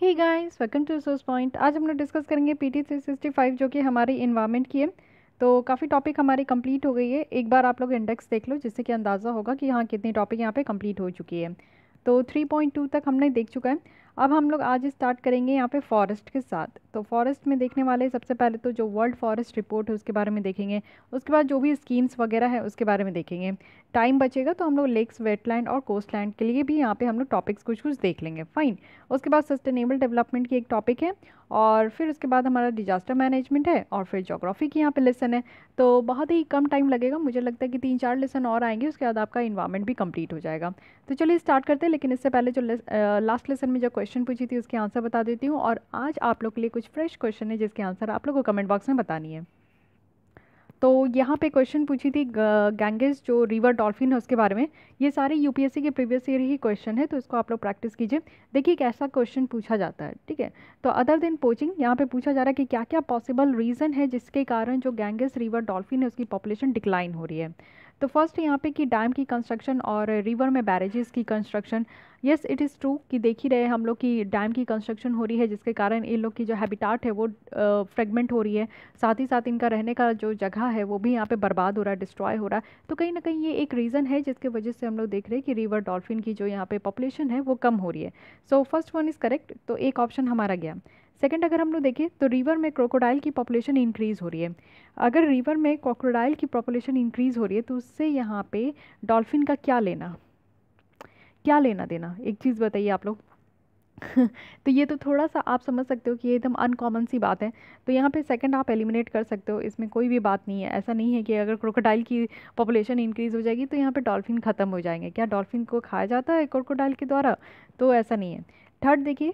He guys welcome to Resource Point आज हम लोग डिस्कस करेंगे P T three sixty five जो कि हमारे इन्वायरमेंट की है तो काफ़ी टॉपिक हमारी कंप्लीट हो गई है एक बार आप लोग इंडेक्स देख लो जिससे कि अंदाज़ा होगा कि हाँ कितनी टॉपिक यहाँ पे कंप्लीट हो चुकी है तो 3.2 तक हमने देख चुका है अब हम लोग आज स्टार्ट करेंगे यहाँ पे फॉरेस्ट के साथ तो फॉरेस्ट में देखने वाले सबसे पहले तो जो वर्ल्ड फॉरेस्ट रिपोर्ट है उसके बारे में देखेंगे उसके बाद जो भी स्कीम्स वगैरह है उसके बारे में देखेंगे टाइम बचेगा तो हम लोग लेक्स वेटलैंड और कोस्टलैंड के लिए भी यहाँ पे हम लोग टॉपिक्स कुछ कुछ देख लेंगे फ़ाइन उसके बाद सस्टेनेबल डेवलपमेंट की एक टॉपिक है और फिर उसके बाद हमारा डिजास्टर मैनेजमेंट है और फिर जोग्राफी की यहाँ पे लेसन है तो बहुत ही कम टाइम लगेगा मुझे लगता है कि तीन चार लेसन और आएंगे उसके बाद आपका इन्वायरमेंट भी कंप्लीट हो जाएगा तो चलिए स्टार्ट करते हैं लेकिन इससे पहले जो लास्ट लेसन में जो क्वेश्चन पूछी थी उसके आंसर बता देती हूँ और आज आप लोग के लिए कुछ फ्रेश क्वेश्चन है जिसके आंसर आप लोग को कमेंट बॉक्स में बतानी है तो यहाँ पे क्वेश्चन पूछी थी गैंगेज जो रिवर डॉल्फिन है उसके बारे में ये सारे यूपीएससी के प्रीवियस ईयर ही क्वेश्चन है तो इसको आप लोग प्रैक्टिस कीजिए देखिए कैसा क्वेश्चन पूछा जाता है ठीक है तो अदर देन पोचिंग यहाँ पे पूछा जा रहा है कि क्या क्या पॉसिबल रीज़न है जिसके कारण जो गैंगेज रिवर डॉल्फिन है उसकी पॉपुलेशन डिक्लाइन हो रही है तो फर्स्ट यहाँ पे कि डैम की कंस्ट्रक्शन और रिवर में बैरेजेस की construction yes it is true कि देख ही रहे हम लोग की डैम की कंस्ट्रक्शन हो रही है जिसके कारण इन लोग की जो हैबिटाट है वो फ्रेगमेंट हो रही है साथ ही साथ इनका रहने का जो जगह है वो भी यहाँ पे बर्बाद हो रहा है डिस्ट्रॉय हो रहा है तो कहीं ना कहीं ये एक रीज़न है जिसके वजह से हम लोग देख रहे हैं कि रिवर डॉल्फिन की जो यहाँ पे पॉपुलेशन है वो कम हो रही है so first one is correct तो एक ऑप्शन हमारा गया सेकेंड अगर हम लोग देखें तो रिवर में क्रोकोडाइल की पॉपुलेशन इंक्रीज़ हो रही है अगर रिवर में क्रोकोडाइल की पॉपुलेशन इंक्रीज़ हो रही है तो उससे यहाँ पे डॉल्फिन का क्या लेना क्या लेना देना एक चीज़ बताइए आप लोग तो ये तो थोड़ा सा आप समझ सकते हो कि ये एकदम अनकॉमन सी बात है तो यहाँ पे सेकंड आप एलिमिनेट कर सकते हो इसमें कोई भी बात नहीं है ऐसा नहीं है कि अगर क्रोकोडाइल की पॉपुलेशन इंक्रीज़ हो जाएगी तो यहाँ पे डॉल्फिन ख़त्म हो जाएंगे क्या डॉल्फिन को खाया जाता है क्रोकोडाइल के द्वारा तो ऐसा नहीं है थर्ड देखिए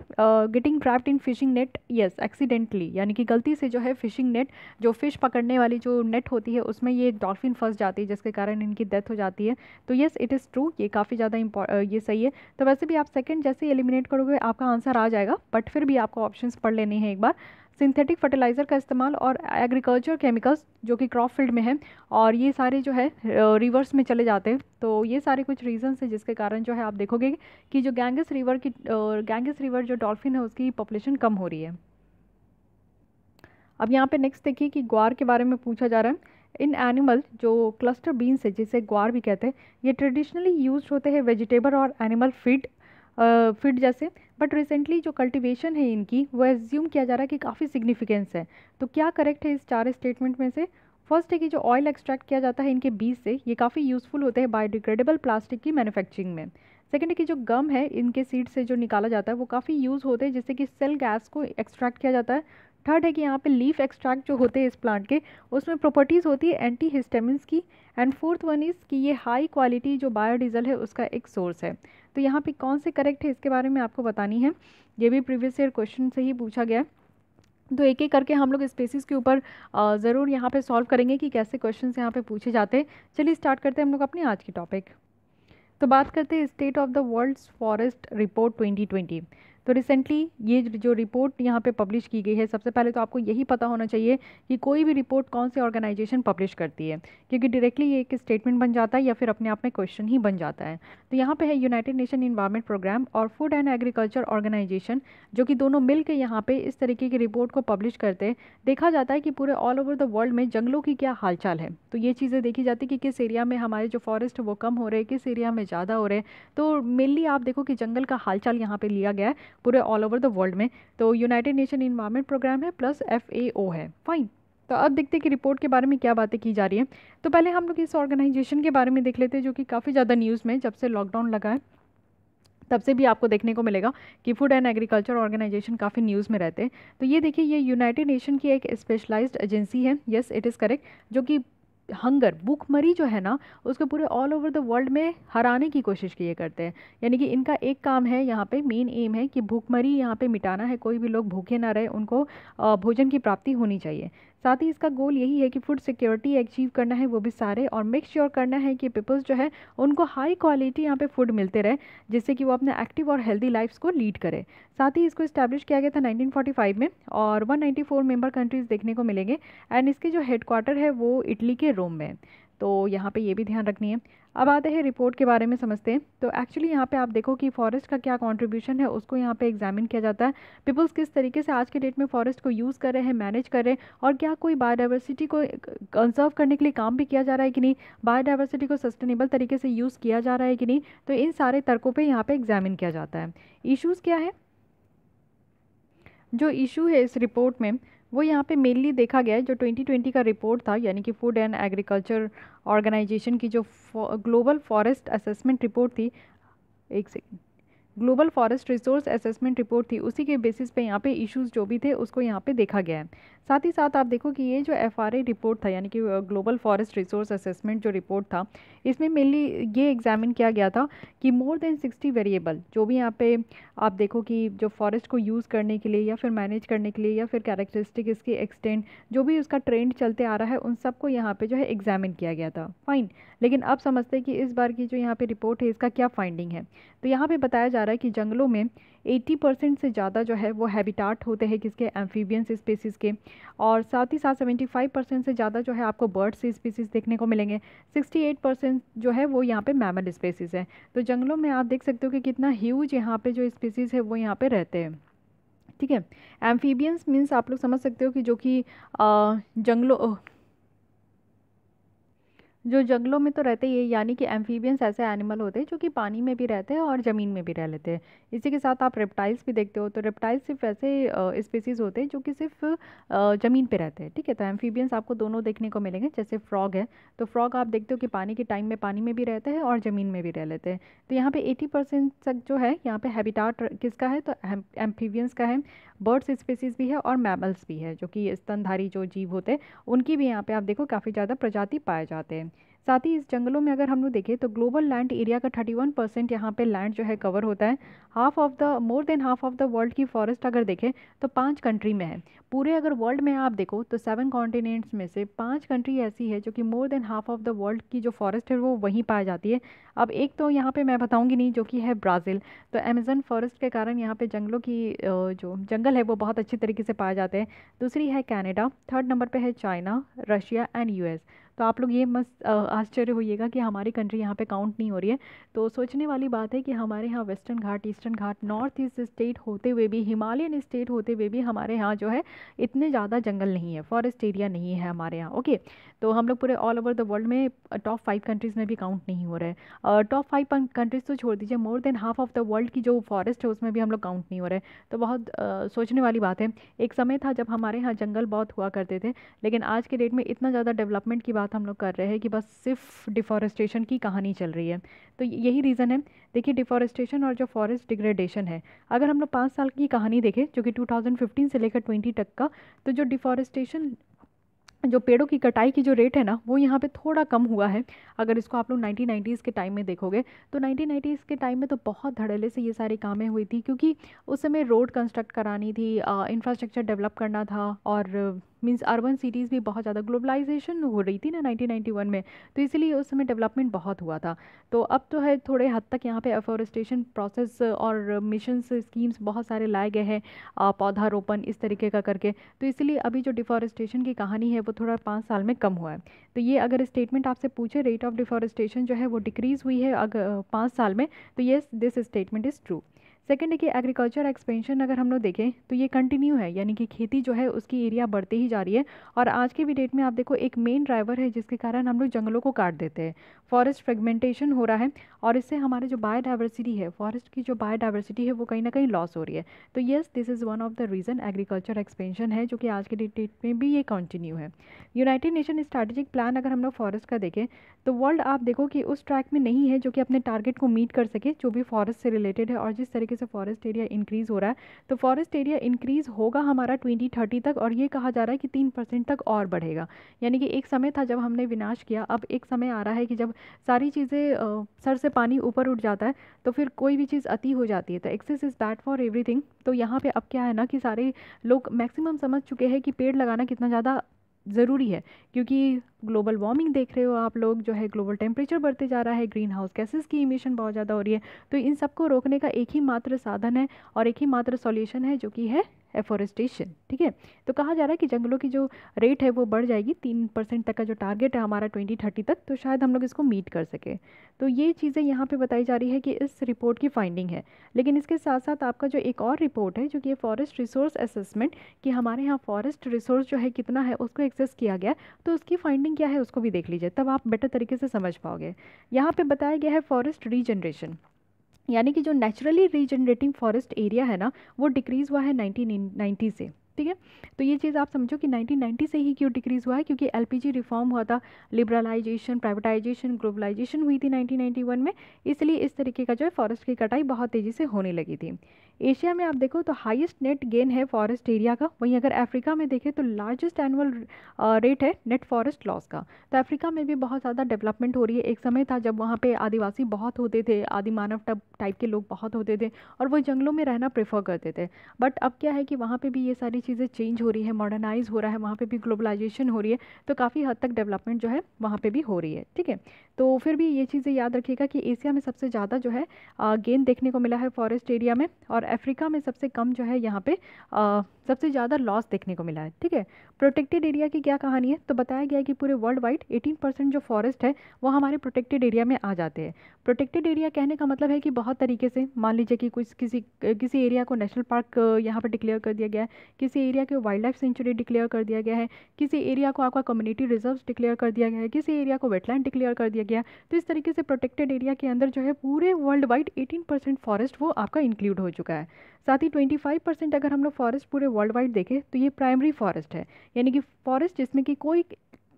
getting trapped in fishing net yes accidentally यानी कि गलती से जो है फिशिंग नेट जो फिश पकड़ने वाली जो नेट होती है उसमें ये डॉल्फिन फंस जाती है जिसके कारण इनकी डेथ हो जाती है तो येस इट इज़ ट्रू ये काफ़ी ज़्यादा ये सही है तो वैसे भी आप सेकेंड जैसे एलिमिनेट करोगे आपका आंसर आ जाएगा बट फिर भी आपको ऑप्शन पढ़ लेने हैं एक बार सिंथेटिक फर्टिलाइज़र का इस्तेमाल और एग्रीकल्चर केमिकल्स जो कि क्रॉप फील्ड में है और ये सारे जो है रिवर्स में चले जाते हैं तो ये सारे कुछ रीजंस हैं जिसके कारण जो है आप देखोगे कि जो गैंगस रिवर की गैंगस रिवर जो डॉल्फिन है उसकी पॉपुलेशन कम हो रही है अब यहाँ पर नेक्स्ट देखिए कि ग्वार के बारे में पूछा जा रहा है इन एनिमल जो क्लस्टर बीन्स है जिसे ग्वार भी कहते हैं ये ट्रेडिशनली यूज होते हैं वेजिटेबल और एनिमल फीड फिट जैसे बट रिसेंटली जो कल्टिवेशन है इनकी वो एज्यूम किया जा रहा है कि काफ़ी सिग्निफिकेंस है तो क्या करेक्ट है इस चार स्टेटमेंट में से फर्स्ट है कि जो ऑयल एक्सट्रैक्ट किया जाता है इनके बीज से ये काफ़ी यूज़फुल होते हैं बायोडिग्रेडेबल प्लास्टिक की मैन्युफैक्चरिंग में सेकेंड है कि जो गम है इनके सीड से जो निकाला जाता है वो काफ़ी यूज़ होते हैं जिससे कि सेल गैस को एक्सट्रैक्ट किया जाता है थर्ड है कि यहाँ पे लीफ एक्सट्रैक्ट जो होते हैं इस प्लांट के उसमें प्रॉपर्टीज़ होती है एंटी हिस्टेमिन्स की एंड फोर्थ वन इज़ कि ये हाई क्वालिटी जो बायोडीज़ल है उसका एक सोर्स है तो यहाँ पे कौन से करेक्ट है इसके बारे में आपको बतानी है ये भी प्रीवियस ईयर क्वेश्चन से ही पूछा गया है तो एक एक करके हम लोग स्पेसिस के ऊपर ज़रूर यहाँ पर सॉल्व करेंगे कि कैसे क्वेश्चन यहाँ पर पूछे जाते हैं चलिए स्टार्ट करते हैं हम लोग अपने आज की टॉपिक तो बात करते हैं state of the world's forest report 2020 तो रिसेंटली ये जो रिपोर्ट यहाँ पे पब्लिश की गई है सबसे पहले तो आपको यही पता होना चाहिए कि कोई भी रिपोर्ट कौन सी ऑर्गेनाइजेशन पब्लिश करती है क्योंकि डायरेक्टली ये एक स्टेटमेंट बन जाता है या फिर अपने आप में क्वेश्चन ही बन जाता है तो यहाँ पर है यूनाइटेड नेशन इन्वायरमेंट प्रोग्राम और फूड एंड एग्रीकल्चर ऑर्गेनाइजेशन जो कि दोनों मिल के यहाँ पर इस तरीके की रिपोर्ट को पब्लिश करते देखा जाता है कि पूरे ऑल ओवर द वर्ल्ड में जंगलों की क्या हालचाल है तो ये चीज़ें देखी जाती है कि किस एरिया में हमारे जो फॉरेस्ट वो कम हो रहे हैं किस एरिया में ज़्यादा हो रहे हैं तो मेनली आप देखो कि जंगल का हालचाल यहाँ पर लिया गया है पूरे ऑल ओवर द वर्ल्ड में तो यूनाइटेड नेशन इन्वायरमेंट प्रोग्राम है प्लस एफ है फाइन तो अब देखते हैं कि रिपोर्ट के बारे में क्या बातें की जा रही है तो पहले हम लोग इस ऑर्गेनाइजेशन के बारे में देख लेते हैं जो कि काफ़ी ज़्यादा न्यूज़ में जब से लॉकडाउन लगा है तब से भी आपको देखने को मिलेगा कि फूड एंड एग्रीकल्चर ऑर्गेनाइजेशन काफ़ी न्यूज़ में रहते हैं तो ये देखिए ये यूनाइटेड नेशन की एक स्पेशलाइज्ड एजेंसी है येस इट इज़ करेक्ट जो कि हंगर भूखमरी जो है ना उसको पूरे ऑल ओवर द वर्ल्ड में हराने की कोशिश किए करते हैं यानी कि इनका एक काम है यहाँ पे मेन एम है कि भूखमरी यहाँ पे मिटाना है कोई भी लोग भूखे ना रहे उनको भोजन की प्राप्ति होनी चाहिए साथ ही इसका गोल यही है कि फूड सिक्योरिटी अचीव करना है वो भी सारे और मेक श्योर sure करना है कि पीपल्स जो है उनको हाई क्वालिटी यहाँ पे फूड मिलते रहे जिससे कि वो अपने एक्टिव और हेल्दी लाइफ्स को लीड करे साथ ही इसको इस्टेब्लिश किया गया था 1945 में और 194 मेंबर कंट्रीज़ देखने को मिलेंगे एंड इसके जो हेडक्वार्टर है वो इटली के रोम में तो यहाँ पे ये भी ध्यान रखनी है अब आते हैं रिपोर्ट के बारे में समझते हैं तो एक्चुअली यहाँ पे आप देखो कि फॉरेस्ट का क्या कंट्रीब्यूशन है उसको यहाँ पे एग्जामिन किया जाता है पीपल्स किस तरीके से आज के डेट में फॉरेस्ट को यूज़ कर रहे हैं मैनेज कर रहे हैं और क्या कोई बायोडाइवर्सिटी को कंजर्व करने के लिए काम भी किया जा रहा है कि नहीं बायोडाइवर्सिटी को सस्टेनेबल तरीके से यूज़ किया जा रहा है कि नहीं तो इन सारे तर्कों पर यहाँ पर एग्जामिन किया जाता है इशूज़ क्या है जो इशू है इस रिपोर्ट में वो यहाँ पे मेनली देखा गया है जो 2020 का रिपोर्ट था यानी कि फूड एंड एग्रीकल्चर ऑर्गेनाइजेशन की जो ग्लोबल फॉरेस्ट असेसमेंट रिपोर्ट थी एक second global forest resource assessment report थी उसी के बेसिस पे यहाँ पे इश्यूज जो भी थे उसको यहाँ पे देखा गया है साथ ही साथ आप देखो कि ये जो एफ रिपोर्ट था यानी कि ग्लोबल फॉरेस्ट रिसोर्स असेसमेंट जो रिपोर्ट था इसमें मेनली ये एग्जामिन किया गया था कि मोर देन सिक्सटी वेरिएबल जो भी यहाँ पे आप देखो कि जो फॉरेस्ट को यूज़ करने के लिए या फिर मैनेज करने के लिए या फिर कैरेक्टरिस्टिक इसकी एक्सटेंड जो भी उसका ट्रेंड चलते आ रहा है उन सबको यहाँ पर जो है एग्जामिन किया गया था फाइन लेकिन अब समझते हैं कि इस बार की जो यहाँ पर रिपोर्ट है इसका क्या फाइंडिंग है तो यहाँ पर बताया जा रहा है कि जंगलों में 80 परसेंट से ज़्यादा जो है वो हैबिटाट होते हैं किसके एम्फीबियंस स्पेसिस के और साथ ही साथ 75 परसेंट से ज़्यादा जो है आपको बर्ड से स्पीसीज़ देखने को मिलेंगे 68 परसेंट जो है वो यहाँ पे मैमल स्पीसीज है तो जंगलों में आप देख सकते हो कि कितना ह्यूज यहाँ पे जो स्पीसीज़ है वो यहाँ पे रहते हैं ठीक है एम्फीबियंस मीन्स आप लोग समझ सकते हो कि जो कि जंगलों जो जंगलों में तो रहते ही है यानी कि एम्फीबियंस ऐसे एनिमल होते हैं जो कि पानी में भी रहते हैं और ज़मीन में भी रह लेते हैं इसी के साथ आप रेप्टाइल्स भी देखते हो तो रेप्टाइल्स सिर्फ ऐसे स्पीसीज होते हैं जो कि सिर्फ ज़मीन पे रहते हैं ठीक है तो एम्फीबियंस आपको दोनों देखने को मिलेंगे जैसे फ्रॉग है तो फ्रॉग आप देखते हो कि पानी के टाइम में पानी में भी रहते हैं और ज़मीन में भी रह लेते हैं तो यहाँ पर एटी तक जो है यहाँ पर हैबिटाट किसका है तो एम्फीबियंस का है बर्ड्स स्पेसीज़ भी है और मैमल्स भी है जो कि स्तनधारी जो जीव होते हैं उनकी भी यहाँ पे आप देखो काफ़ी ज़्यादा प्रजाति पाए जाते हैं साथ ही इस जंगलों में अगर हम लोग देखें तो ग्लोबल लैंड एरिया का 31 परसेंट यहाँ पर लैंड जो है कवर होता है half of the more than half of the world की फॉरेस्ट अगर देखें तो पाँच कंट्री में है पूरे अगर वर्ल्ड में आप देखो तो सेवन कॉन्टिनेंट्स में से पाँच कंट्री ऐसी है जो कि more than half of the world की जो फॉरेस्ट है वो वहीं पाई जाती है अब एक तो यहाँ पे मैं बताऊँगी नहीं जो कि है ब्राज़ील तो अमेज़न फॉरेस्ट के कारण यहाँ पे जंगलों की जो जंगल है वो बहुत अच्छी तरीके से पाए जाते हैं दूसरी है कैनेडा थर्ड नंबर पर है चाइना रशिया एंड यू तो आप लोग ये मस्त आश्चर्य होइएगा कि हमारी कंट्री यहाँ पे काउंट नहीं हो रही है तो सोचने वाली बात है कि हमारे यहाँ Western Ghat Eastern Ghat North East state होते हुए भी हिमालयन स्टेट होते हुए भी हमारे यहाँ जो है इतने ज़्यादा जंगल नहीं है फॉरेस्ट एरिया नहीं है हमारे यहाँ ओके तो हम लोग पूरे ऑल ओवर द वर्ल्ड में टॉप फाइव कंट्रीज़ में भी काउंट नहीं हो रहे हैं टॉप फाइव कंट्रीज़ तो छोड़ दीजिए more than half of the world की जो फॉरेस्ट है उसमें भी हम लोग काउंट नहीं हो रहे तो बहुत सोचने वाली बात है एक समय था जब हमारे यहाँ जंगल बहुत हुआ करते थे लेकिन आज के डेट में इतना ज़्यादा डेवलपमेंट की बात बात हम लोग कर रहे हैं कि बस सिर्फ डिफॉरेस्टेशन की कहानी चल रही है तो यही रीज़न है देखिए डिफॉरेस्टेशन और जो फॉरेस्ट डिग्रेडेशन है अगर हम लोग पाँच साल की कहानी देखें जो कि 2015 से लेकर 20 तक का तो जो डिफॉरेस्टेशन जो पेड़ों की कटाई की जो रेट है ना वो यहाँ पे थोड़ा कम हुआ है अगर इसको आप लोग नाइनटीन के टाइम में देखोगे तो नाइनटीन के टाइम में तो बहुत धड़ल्ले से ये सारी कामें हुई थी क्योंकि उस समय रोड कंस्ट्रक्ट करानी थी इंफ्रास्ट्रक्चर डेवलप करना था और मीन्स अर्बन सिटीज़ भी बहुत ज़्यादा ग्लोबलाइजेशन हो रही थी ना 1991 में तो इसीलिए उस समय डेवलपमेंट बहुत हुआ था तो अब तो है थोड़े हद तक यहाँ पे एफोरेस्टेशन प्रोसेस और मिशन स्कीम्स बहुत सारे लाए गए हैं पौधारोपण इस तरीके का करके तो इसलिए अभी जो डिफॉरेस्टेशन की कहानी है वो थोड़ा पाँच साल में कम हुआ है तो ये अगर स्टेटमेंट आपसे पूछे रेट ऑफ डिफॉरेस्टेशन जो है वो डिक्रीज़ हुई है अगर पाँच साल में तो yes this statement is true second देखिए एग्रीकल्चर एक्सपेंशन अगर हम लोग देखें तो ये कंटिन्यू है यानी कि खेती जो है उसकी एरिया बढ़ते ही जा रही है और आज के भी डेट में आप देखो एक मेन ड्राइवर है जिसके कारण हम लोग जंगलों को काट देते हैं फॉरेस्ट फ्रेगमेंटेशन हो रहा है और इससे हमारे जो बायोडाइवर्सिटी है फॉरेस्ट की जो बायोडाइवर्सिटी है वो कहीं ना कहीं लॉस हो रही है तो yes this is one of the reason agriculture expansion है जो कि आज के डेट में भी ये कंटिन्यू है यूनाइटेड नेशन स्ट्रैटेजिक प्लान अगर हम लोग फॉरेस्ट का देखें तो वर्ल्ड आप देखो कि उस ट्रैक में नहीं है जो कि अपने टारगेट को मीट कर सके जो भी फॉरेस्ट से रिलेटेड है और जिस तरीके तरीके से फॉरेस्ट एरिया इंक्रीज़ हो रहा है तो फॉरेस्ट एरिया इंक्रीज़ होगा हमारा ट्वेंटी थर्टी तक और ये कहा जा रहा है कि तीन परसेंट तक और बढ़ेगा यानी कि एक समय था जब हमने विनाश किया अब एक समय आ रहा है कि जब सारी चीज़ें सर से पानी ऊपर उठ जाता है तो फिर कोई भी चीज़ अति हो जाती है तो excess is bad for everything तो यहाँ पे अब क्या है ना कि सारे लोग मैक्सिमम समझ चुके हैं कि पेड़ लगाना कितना ज़्यादा ज़रूरी है क्योंकि ग्लोबल वार्मिंग देख रहे हो आप लोग जो है ग्लोबल टेम्परेचर बढ़ते जा रहा है ग्रीन हाउस गैसेस की इमिशन बहुत ज़्यादा हो रही है तो इन सबको रोकने का एक ही मात्र साधन है और एक ही मात्र सॉल्यूशन है जो कि है एफॉरेस्टेशन ठीक है तो कहा जा रहा है कि जंगलों की जो रेट है वो बढ़ जाएगी तीन परसेंट तक का जो टारगेट है हमारा ट्वेंटी थर्टी तक तो शायद हम लोग इसको मीट कर सके तो ये चीज़ें यहाँ पे बताई जा रही है कि इस रिपोर्ट की फाइंडिंग है लेकिन इसके साथ साथ आपका जो एक और रिपोर्ट है जो कि फॉरेस्ट रिसोर्स असेसमेंट कि हमारे यहाँ फॉरेस्ट रिसोर्स जो है कितना है उसको एक्सेस किया गया तो उसकी फाइंडिंग क्या है उसको भी देख लीजिए तब आप बेटर तरीके से समझ पाओगे यहाँ पर बताया गया है फॉरेस्ट रीजनरेशन यानी कि जो नेचुरली रीजनरेटिंग फॉरेस्ट एरिया है ना वो डिक्रीज़ हुआ है नाइनटीन नाइन्टी से ठीक है तो ये चीज़ आप समझो कि 1990 से ही क्यों डिक्रीज़ हुआ है क्योंकि एलपीजी रिफॉर्म हुआ था लिबरलाइजेशन प्राइवेटाइजेशन ग्लोबलाइजेशन हुई थी 1991 में इसलिए इस तरीके का जो है फॉरेस्ट की कटाई बहुत तेज़ी से होने लगी थी एशिया में आप देखो तो हाईएस्ट नेट गेन है फॉरेस्ट एरिया का वहीं अगर अफ्रीका में देखें तो लार्जेस्ट एनुअल रेट है नेट फॉरेस्ट लॉस का तो अफ्रीका में भी बहुत ज़्यादा डेवलपमेंट हो रही है एक समय था जब वहाँ पर आदिवासी बहुत होते थे आदि मानव टाइप के लोग बहुत होते थे और वो जंगलों में रहना प्रेफर करते थे बट अब क्या है कि वहाँ पर भी ये सारी चीज़ें चेंज हो रही है मॉडर्नाइज हो रहा है वहाँ पर भी ग्लोबलाइजेशन हो रही है तो काफ़ी हद तक डेवलपमेंट जो है वहाँ पर भी हो रही है ठीक है तो फिर भी ये चीज़ें याद रखिएगा कि एशिया में सबसे ज़्यादा जो है गेंद देखने को मिला है फॉरेस्ट एरिया में और अफ्रीका में सबसे कम जो है यहाँ पे सबसे ज़्यादा लॉस देखने को मिला है ठीक है प्रोटेक्टेड एरिया की क्या कहानी है तो बताया गया है कि पूरे वर्ल्ड वाइड 18 परसेंट जो फॉरेस्ट है वो हमारे प्रोटेक्टेड एरिया में आ जाते हैं प्रोटेक्टेड एरिया कहने का मतलब है कि बहुत तरीके से मान लीजिए कि कुछ किसी किसी एरिया को नेशनल पार्क यहाँ पर डिक्लेयर कर दिया गया है किसी एरिया को वाइल्ड लाइफ सेंचुरी डिक्लेयर कर दिया गया है किसी एरिया को आपका कम्युनिटी रिजर्व डिक्लेयर कर दिया गया है किसी एरिया को वेटलैंड डिक्लेयर कर दिया गया तो इस तरीके से प्रोटेक्टेड एरिया के अंदर जो है पूरे वर्ल्ड वाइड एटीन फॉरेस्ट वो आपका इंक्लूड हो चुका है साथ ही ट्वेंटी अगर हम लोग फॉरेस्ट पूरे वर्ल्ड वाइड देखें तो ये प्राइमरी फॉरेस्ट है यानी कि फॉरेस्ट जिसमें कि कोई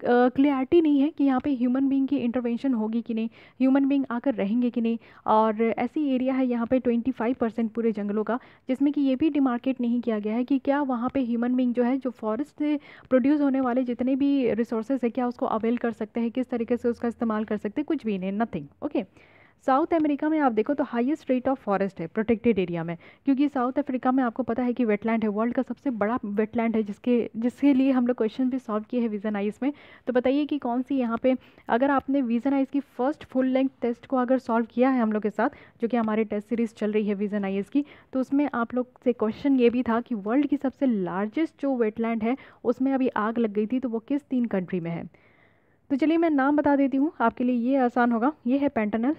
क्लियरिटी नहीं है कि यहाँ पे ह्यूमन बीइंग की इंटरवेंशन होगी कि नहीं ह्यूमन बीइंग आकर रहेंगे कि नहीं और ऐसी एरिया है यहाँ पे 25 परसेंट पूरे जंगलों का जिसमें कि ये भी डिमार्केट नहीं किया गया है कि क्या वहाँ पे ह्यूमन बीइंग जो है जो फॉरेस्ट से प्रोड्यूस होने वाले जितने भी रिसोर्सेज है क्या उसको अवेल कर सकते हैं किस तरीके से उसका इस्तेमाल कर सकते हैं कुछ भी नहीं nothing okay okay? South America में आप देखो तो हाईएस्ट रेट ऑफ फॉरेस्ट है प्रोटेक्टेड एरिया में क्योंकि साउथ अफ्रीका में आपको पता है कि वेटलैंड है वर्ल्ड का सबसे बड़ा वेटलैंड है जिसके जिसके लिए हम लोग क्वेश्चन भी सॉल्व किए हैं विजन आइज में तो बताइए कि कौन सी यहाँ पे अगर आपने विजन आइज की फर्स्ट फुल लेंथ टेस्ट को अगर सॉल्व किया है हम लोग के साथ जो कि हमारे टेस्ट सीरीज चल रही है विजन आइज की तो उसमें आप लोग से क्वेश्चन ये भी था कि वर्ल्ड की सबसे लार्जेस्ट जो वेटलैंड है उसमें अभी आग लग गई थी तो वो किस तीन कंट्री में है तो चलिए मैं नाम बता देती हूँ आपके लिए ये आसान होगा ये है पेंटनल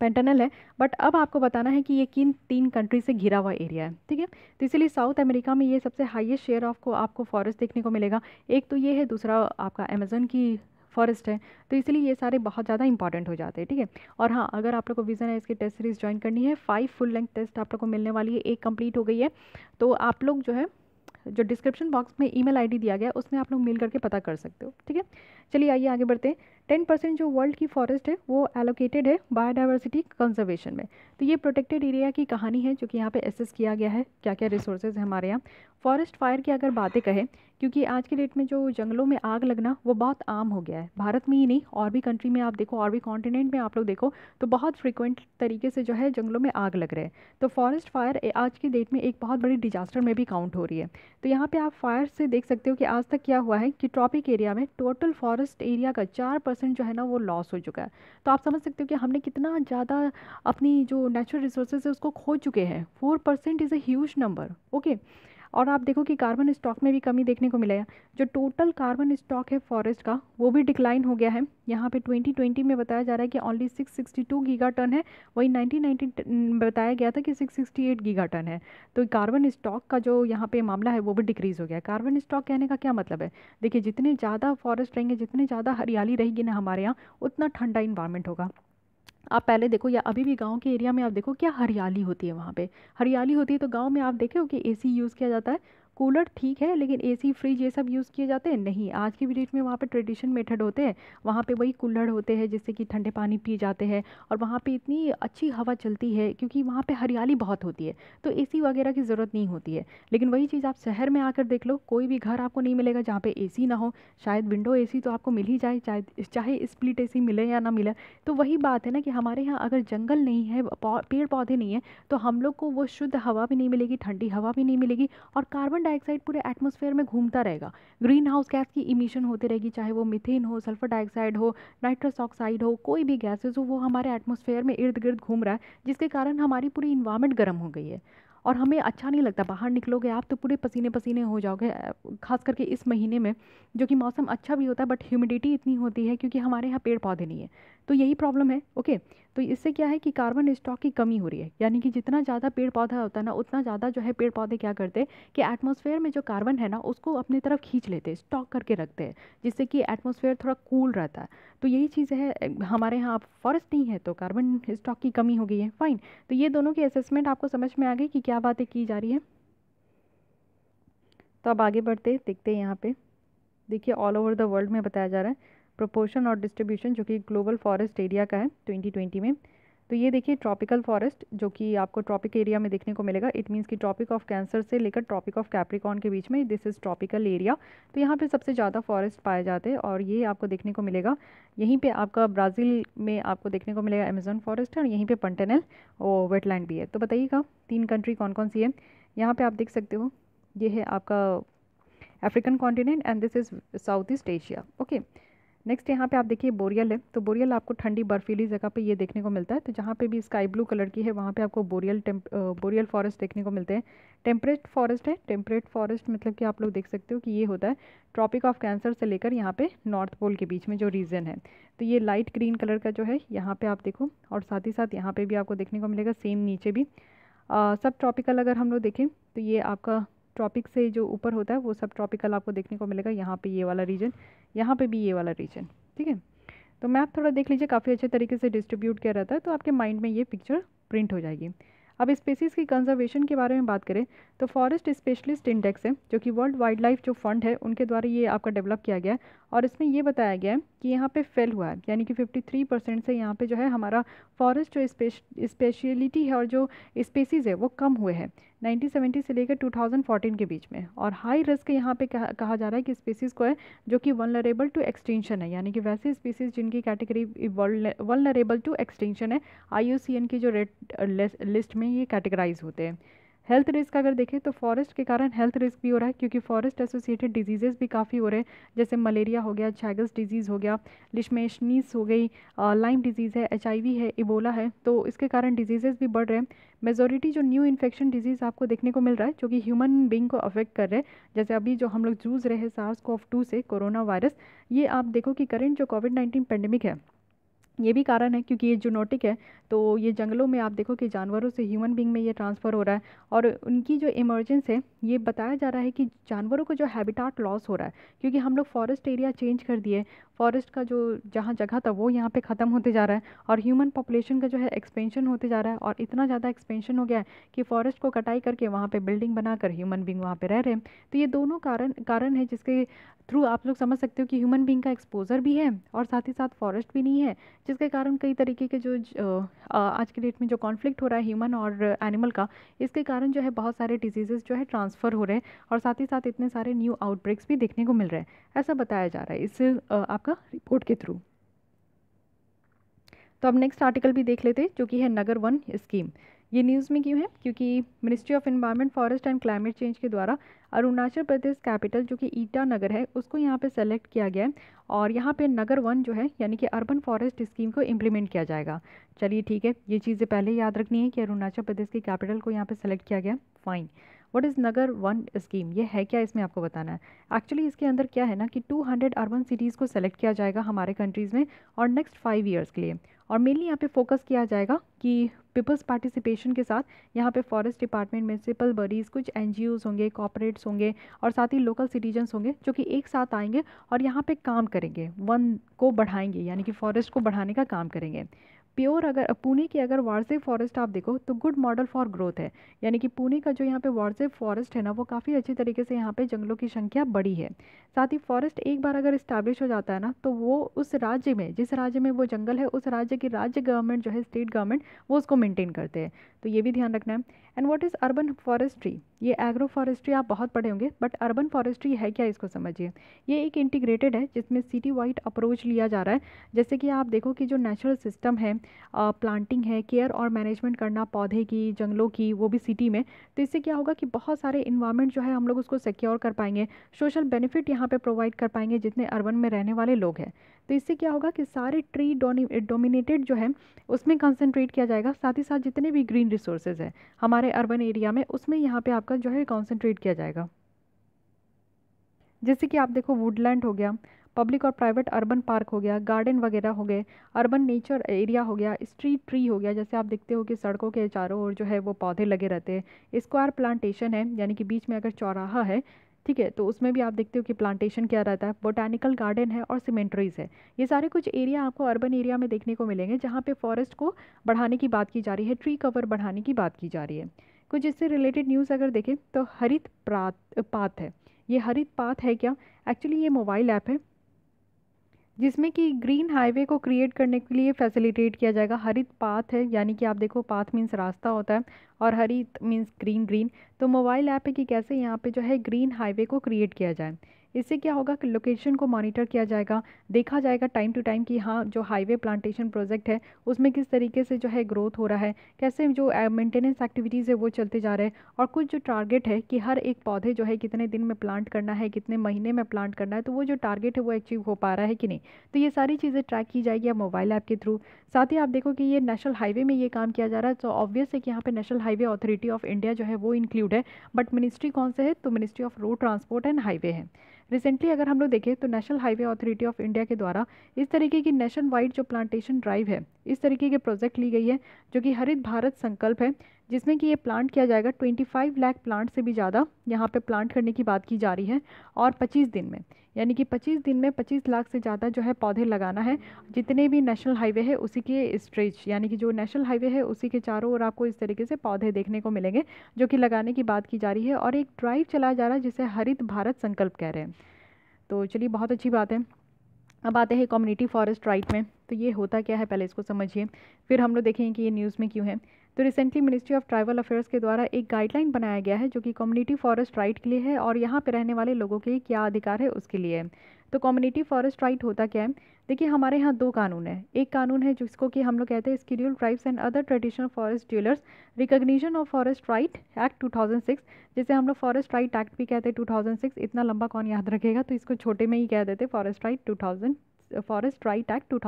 पेंटनल है बट अब आपको बताना है कि ये किन तीन कंट्री से घिरा हुआ एरिया है ठीक है तो इसीलिए साउथ अमेरिका में ये सबसे हाईएस्ट शेयर ऑफ को आपको फॉरेस्ट देखने को मिलेगा एक तो ये है दूसरा आपका अमेजन की फॉरेस्ट है तो इसलिए ये सारे बहुत ज़्यादा इंपॉर्टेंट हो जाते हैं ठीक है और हाँ अगर आप लोग को विजन है इसकी टेस्ट सीरीज़ ज्वाइन करनी है फाइव फुल लेंथ टेस्ट आप लोग को मिलने वाली है एक कंप्लीट हो गई है तो आप लोग जो है जो डिस्क्रिप्शन बॉक्स में ईमेल आईडी दिया गया है उसमें आप लोग मेल करके पता कर सकते हो ठीक है चलिए आइए आगे बढ़ते हैं टेन परसेंट जो वर्ल्ड की फॉरेस्ट है वो एलोकेटेड है बायोडाइवर्सिटी कंजर्वेशन में तो ये प्रोटेक्टेड एरिया की कहानी है जो कि यहाँ पे एसेस किया गया है क्या क्या रिसोर्सेज हमारे यहाँ फॉरेस्ट फायर की अगर बातें कहें क्योंकि आज के डेट में जो जंगलों में आग लगना वो बहुत आम हो गया है भारत में ही नहीं और भी कंट्री में आप देखो और भी कॉन्टिनेंट में आप लोग देखो तो बहुत फ्रिक्वेंट तरीके से जो है जंगलों में आग लग रहे हैं तो फॉरेस्ट फायर आज के डेट में एक बहुत बड़ी डिजास्टर में भी काउंट हो रही है तो यहाँ पर आप फायर से देख सकते हो कि आज तक क्या हुआ है कि ट्रॉपिक एरिया में टोटल फॉरेस्ट एरिया का चार परसेंट जो है ना वो लॉस हो चुका है तो आप समझ सकते हो कि हमने कितना ज़्यादा अपनी जो नेचुरल रिसोर्सेज है उसको खो चुके हैं four percent is a huge number okay और आप देखो कि कार्बन स्टॉक में भी कमी देखने को मिला है जो टोटल कार्बन स्टॉक है फॉरेस्ट का वो भी डिक्लाइन हो गया है यहाँ पे 2020 में बताया जा रहा है कि ओनली 662 गीगा टन है वही 1990 बताया गया था कि 668 गीगा टन है तो कार्बन स्टॉक का जो यहाँ पे मामला है वो भी डिक्रीज़ हो गया कार्बन स्टॉक कहने का क्या मतलब है देखिए जितने ज़्यादा फॉरेस्ट रहेंगे जितने ज़्यादा हरियाली रहेगी ना हमारे यहाँ उतना ठंडा इन्वायरमेंट होगा आप पहले देखो या अभी भी गांव के एरिया में आप देखो क्या हरियाली होती है वहाँ पे हरियाली होती है तो गांव में आप देखे हो कि एसी यूज़ किया जाता है कूलर ठीक है लेकिन एसी फ्रिज ये सब यूज़ किए जाते हैं नहीं आज की डेट में वहाँ पे ट्रेडिशन मेथड होते हैं वहाँ पे वही कूलर होते हैं जिससे कि ठंडे पानी पिए जाते हैं और वहाँ पे इतनी अच्छी हवा चलती है क्योंकि वहाँ पे हरियाली बहुत होती है तो सी वगैरह की ज़रूरत नहीं होती है लेकिन वही चीज़ आप शहर में आकर देख लो कोई भी घर आपको नहीं मिलेगा जहाँ पर ए ना हो शायद विंडो ए तो आपको मिल ही जाए चाहे चाहे स्प्लिट ए मिले या ना मिले तो वही बात है ना कि हमारे यहाँ अगर जंगल नहीं है पेड़ पौधे नहीं है तो हम लोग को वो शुद्ध हवा भी नहीं मिलेगी ठंडी हवा भी नहीं मिलेगी और कार्बन डाइऑक्साइड पूरे एटमोसफेयर में घूमता रहेगा ग्रीन हाउस गैस की इमिशन होती रहेगी चाहे वो मिथेन हो सल्फर डाइऑक्साइड हो नाइट्रस ऑक्साइड हो कोई भी गैसेज हो वो हमारे एटमोसफेयर में इर्द गिर्द घूम रहा है जिसके कारण हमारी पूरी इन्वायरमेंट गर्म हो गई है और हमें अच्छा नहीं लगता बाहर निकलोगे आप तो पूरे पसीने पसीने हो जाओगे खास करके इस महीने में जो कि मौसम अच्छा भी होता है बट ह्यूमिडिटी इतनी होती है क्योंकि हमारे यहाँ पेड़ पौधे नहीं है तो यही प्रॉब्लम है ओके तो इससे क्या है कि कार्बन स्टॉक की कमी हो रही है यानी कि जितना ज़्यादा पेड़ पौधा होता है ना उतना ज़्यादा जो है पेड़ पौधे क्या करते हैं कि एटमोसफेयर में जो कार्बन है ना उसको अपनी तरफ खींच लेते हैं स्टॉक करके रखते हैं जिससे कि एटमोसफेयर थोड़ा कूल रहता है तो यही चीज़ है हमारे यहाँ फॉरेस्ट नहीं है तो कार्बन स्टॉक की कमी हो गई है फाइन तो ये दोनों की असेसमेंट आपको समझ में आ गई कि क्या बातें की जा रही है तो अब आगे बढ़ते देखते हैं यहाँ पर देखिए ऑल ओवर द वर्ल्ड में बताया जा रहा है प्रोपोर्शन और डिस्ट्रीब्यूशन जो कि ग्लोबल फॉरेस्ट एरिया का है 2020 में तो ये देखिए ट्रॉपिकल फॉरेस्ट जो कि आपको ट्रॉपिक एरिया में देखने को मिलेगा इट मीन्स कि ट्रॉपिक ऑफ कैंसर से लेकर ट्रॉपिक ऑफ कैप्रिकॉन के बीच में दिस इज़ ट्रॉपिकल एरिया तो यहाँ पे सबसे ज़्यादा फॉरेस्ट पाए जाते हैं और ये आपको देखने को मिलेगा यहीं पे आपका ब्राज़ील में आपको देखने को मिलेगा अमेजोन फॉरेस्ट है और यहीं पर पंटेनल और वेटलैंड भी है तो बताइएगा तीन कंट्री कौन कौन सी है यहाँ पर आप देख सकते हो ये है आपका African continent and this is South East Asia okay next यहाँ पे आप देखिए बोरियल है तो बोरियल आपको ठंडी बर्फीली जगह पे ये देखने को मिलता है तो जहाँ पे भी स्काई ब्लू कलर की है वहाँ पे आपको बोरियल बोरियल फॉरेस्ट देखने को मिलते हैं टेम्परेट फॉरेस्ट है टेम्परेट फॉरेस्ट मतलब कि आप लोग देख सकते हो कि ये होता है ट्रॉपिक ऑफ कैंसर से लेकर यहाँ पे नॉर्थ पोल के बीच में जो रीजन है तो ये लाइट ग्रीन कलर का जो है यहाँ पे आप देखो और साथ ही साथ यहाँ पे भी आपको देखने को मिलेगा सेम नीचे भी सब ट्रॉपिकल अगर हम लोग देखें तो ये आपका ट्रॉपिक से जो ऊपर होता है वो सब ट्रॉपिकल आपको देखने को मिलेगा यहाँ पे ये वाला रीजन यहाँ पे भी ये वाला रीजन ठीक है तो मैप थोड़ा देख लीजिए काफ़ी अच्छे तरीके से डिस्ट्रीब्यूट किया रहता है तो आपके माइंड में ये पिक्चर प्रिंट हो जाएगी अब स्पेसीज़ की कंजर्वेशन के बारे में बात करें तो फॉरेस्ट स्पेशलिस्ट इंडेक्स है जो कि वर्ल्ड वाइल्ड लाइफ जो फंड है उनके द्वारा ये आपका डेवलप किया गया है और इसमें ये बताया गया है कि यहाँ पे फेल हुआ है यानी कि 53 परसेंट से यहाँ पे जो है हमारा फॉरेस्ट जो स्पेशलिटी है और जो स्पेसीज़ है वो कम हुए हैं 1970 से लेकर 2014 के बीच में और हाई रिस्क यहाँ पे कहा, कहा जा रहा है कि स्पीसीज़ को है जो कि वनरेबल टू एक्सटेंशन है यानी कि वैसे स्पीसीज़ जिनकी कैटेगरी वनरेबल टू एक्सटेंशन है आई की जो रेड लिस्ट uh, में ये कैटेगराइज होते हैं हेल्थ रिस्क अगर देखें तो फॉरेस्ट के कारण हेल्थ रिस्क भी हो रहा है क्योंकि फॉरेस्ट एसोसिएटेड डिजीज़ेज़ भी काफ़ी हो रहे हैं जैसे मलेरिया हो गया जैगस डिजीज़ हो गया लिशमेशनीस हो गई लाइम डिजीज़ है एच है इबोला है तो इसके कारण डिजीज़ेज़ भी बढ़ रहे हैं मेजोरिटी जो न्यू इन्फेक्शन डिजीज़ आपको देखने को मिल रहा है जो कि ह्यूमन बींग को अफेक्ट कर रहे हैं जैसे अभी जो हम लोग जूझ रहे हैं सार्स कोव टू से कोरोना वायरस ये आप देखो कि करेंट जो कोविड नाइन्टीन पेंडेमिक है ये भी कारण है क्योंकि ये जूनोटिक है तो ये जंगलों में आप देखो कि जानवरों से ह्यूमन बींग में ये ट्रांसफ़र हो रहा है और उनकी जो इमरजेंस है ये बताया जा रहा है कि जानवरों को जो हैबिटाट लॉस हो रहा है क्योंकि हम लोग फॉरेस्ट एरिया चेंज कर दिए फॉरेस्ट का जो जहाँ जगह था वो यहाँ पे ख़त्म होते जा रहा है और ह्यूमन पॉपुलेशन का जो है एक्सपेंशन होते जा रहा है और इतना ज़्यादा एक्सपेंशन हो गया है कि फॉरेस्ट को कटाई करके वहाँ पर बिल्डिंग बनाकर ह्यूमन बींग वहाँ पर रह रहे हैं तो ये दोनों कारण कारण है जिसके थ्रू आप लोग समझ सकते हो कि ह्यूमन बींग का एक्सपोजर भी है और साथ ही साथ फॉरेस्ट भी नहीं है जिसके कारण कई तरीके के जो आज के डेट में जो कॉन्फ्लिक्ट हो रहा है ह्यूमन और एनिमल का इसके कारण जो है बहुत सारे डिजीजेस जो है ट्रांसफ़र हो रहे हैं और साथ ही साथ इतने सारे न्यू आउटब्रेक्स भी देखने को मिल रहे हैं ऐसा बताया जा रहा है इस आपका रिपोर्ट के थ्रू तो अब नेक्स्ट आर्टिकल भी देख लेते जो कि है नगर वन स्कीम ये न्यूज़ में क्यों है क्योंकि Ministry of Environment Forest and Climate Change के द्वारा अरुणाचल प्रदेश कैपिटल जो कि ईटानगर है उसको यहाँ पे सेलेक्ट किया गया है और यहाँ पे नगर वन जो है यानी कि अर्बन फॉरेस्ट स्कीम को इम्प्लीमेंट किया जाएगा चलिए ठीक है ये चीज़ें पहले याद रखनी है कि अरुणाचल प्रदेश की कैपिटल को यहाँ पर सेलेक्ट किया गया fine what is Nagar Van scheme ये है क्या इसमें आपको बताना है एक्चुअली इसके अंदर क्या है ना कि 200 अर्बन सिटीज़ को सेलेक्ट किया जाएगा हमारे कंट्रीज़ में और नेक्स्ट फाइव ईयर्स के लिए और मेनली यहाँ पे फोकस किया जाएगा कि पीपल्स पार्टिसिपेशन के साथ यहाँ पे फॉरेस्ट डिपार्टमेंट म्यूनसिपल बॉडीज़ कुछ एन होंगे कॉपरेट्स होंगे और साथ ही लोकल सिटीजन्स होंगे जो कि एक साथ आएंगे और यहाँ पे काम करेंगे वन को बढ़ाएंगे यानी कि फॉरेस्ट को बढ़ाने का काम करेंगे प्योर अगर पुणे की अगर वारसे फॉरेस्ट आप देखो तो गुड मॉडल फॉर ग्रोथ है यानी कि पुणे का जो यहाँ पे वारसे फॉरेस्ट है ना वो काफ़ी अच्छी तरीके से यहाँ पे जंगलों की संख्या बढ़ी है साथ ही फॉरेस्ट एक बार अगर इस्टेब्लिश हो जाता है ना तो वो उस राज्य में जिस राज्य में वो जंगल है उस राज्य की राज्य गवर्नमेंट जो है स्टेट गवर्नमेंट वो उसको मेनटेन करते हैं तो ये भी ध्यान रखना है and what is urban forestry ये एग्रो फॉरेस्ट्री आप बहुत पढ़े होंगे बट अर्बन फॉरेस्ट्री है क्या इसको समझिए ये एक इंटीग्रेटेड है जिसमें सिटी वाइड अप्रोच लिया जा रहा है जैसे कि आप देखो कि जो नेचुरल सिस्टम है प्लांटिंग है केयर और मैनेजमेंट करना पौधे की जंगलों की वो भी सिटी में तो इससे क्या होगा कि बहुत सारे इन्वायरमेंट जो है हम लोग उसको सिक्योर कर पाएंगे सोशल बेनिफिट यहाँ पर प्रोवाइड कर पाएंगे जितने अर्बन में रहने वाले लोग हैं तो इससे क्या होगा कि सारे ट्री डोमिनेटेड जो है उसमें कंसनट्रेट किया जाएगा साथ ही साथ जितने भी ग्रीन रिसोर्सेज हैं हमारे अर्बन एरिया में उसमें यहाँ पर आपका जो है कॉन्सेंट्रेट किया जाएगा जैसे कि आप देखो वुडलैंड हो गया पब्लिक और प्राइवेट अर्बन पार्क हो गया गार्डन वगैरह हो गए अर्बन नेचर एरिया हो गया स्ट्रीट ट्री हो गया जैसे आप देखते हो कि सड़कों के चारों ओर जो है वो पौधे लगे रहते हैं स्क्वायर प्लांटेशन है यानी कि बीच में अगर चौराहा है ठीक है तो उसमें भी आप देखते हो कि प्लांटेशन क्या रहता है बोटानिकल गार्डन है और सीमेंट्रीज है ये सारे कुछ एरिया आपको अर्बन एरिया में देखने को मिलेंगे जहाँ पे फॉरेस्ट को बढ़ाने की बात की जा रही है ट्री कवर बढ़ाने की बात की जा रही है कुछ इससे रिलेटेड न्यूज़ अगर देखें तो हरित पात है ये हरित पात है क्या एक्चुअली ये मोबाइल ऐप है जिसमें कि ग्रीन हाईवे को क्रिएट करने के लिए फैसिलिटेट किया जाएगा हरित पाथ है यानी कि आप देखो पाथ मीन्स रास्ता होता है और हरित मीन्स ग्रीन ग्रीन तो मोबाइल ऐप है कि कैसे यहाँ पे जो है ग्रीन हाईवे को क्रिएट किया जाए इससे क्या होगा कि लोकेशन को मॉनिटर किया जाएगा देखा जाएगा टाइम टू टाइम कि हाँ जो हाईवे प्लांटेशन प्रोजेक्ट है उसमें किस तरीके से जो है ग्रोथ हो रहा है कैसे जो मेंटेनेंस एक्टिविटीज़ है वो चलते जा रहे हैं और कुछ जो टारगेट है कि हर एक पौधे जो है कितने दिन में प्लांट करना है कितने महीने में प्लांट करना है तो वो जो टारगेट है वो अचीव हो पा रहा है कि नहीं तो ये सारी चीज़ें ट्रैक की जाएगी आप मोबाइल ऐप के थ्रू साथ ही आप देखो कि ये नेशनल हाईवे में ये काम किया जा रहा है तो ऑब्वियस है कि यहाँ पर National Highway Authority of India जो है वो इंक्लूड है बट मिनिस्ट्री कौन से है तो Ministry of Road Transport and Highway है रिसेंटली अगर हम लोग देखें तो National Highway Authority of India के द्वारा इस तरीके की नेशन वाइड जो प्लांटेशन ड्राइव है इस तरीके के प्रोजेक्ट ली गई है जो कि हरित भारत संकल्प है जिसमें कि ये प्लांट किया जाएगा 25 लाख प्लांट से भी ज़्यादा यहाँ पे प्लांट करने की बात की जा रही है और 25 दिन में यानी कि 25 दिन में 25 लाख से ज़्यादा जो है पौधे लगाना है जितने भी नेशनल हाईवे है उसी के स्ट्रेच यानी कि जो नेशनल हाईवे है उसी के चारों ओर आपको इस तरीके से पौधे देखने को मिलेंगे जो कि लगाने की बात की जा रही है और एक ड्राइव चलाया जा रहा है जिसे हरित भारत संकल्प कह रहे हैं तो चलिए बहुत अच्छी बात है अब आते हैं कम्युनिटी फॉरेस्ट राइट में तो ये होता क्या है पहले इसको समझिए फिर हम लोग देखेंगे कि ये न्यूज़ में क्यों है तो recently Ministry of Tribal Affairs के द्वारा एक गाइडलाइन बनाया गया है जो कि कम्युनिटी फॉरेस्ट राइट के लिए है और यहाँ पर रहने वाले लोगों के क्या अधिकार है उसके लिए तो कम्युनिटी फॉरेस्ट राइट होता क्या है देखिए हमारे यहाँ दो कानून है एक कानून है जिसको कि हम लोग कहते हैं scheduled tribes and other traditional forest dwellers recognition of forest right act 2006 जिसे हम लोग फॉरेस्ट राइट एक्ट भी कहते हैं 2006 इतना लंबा कौन याद रखेगा तो इसको छोटे में ही कह देते forest right to forest right act to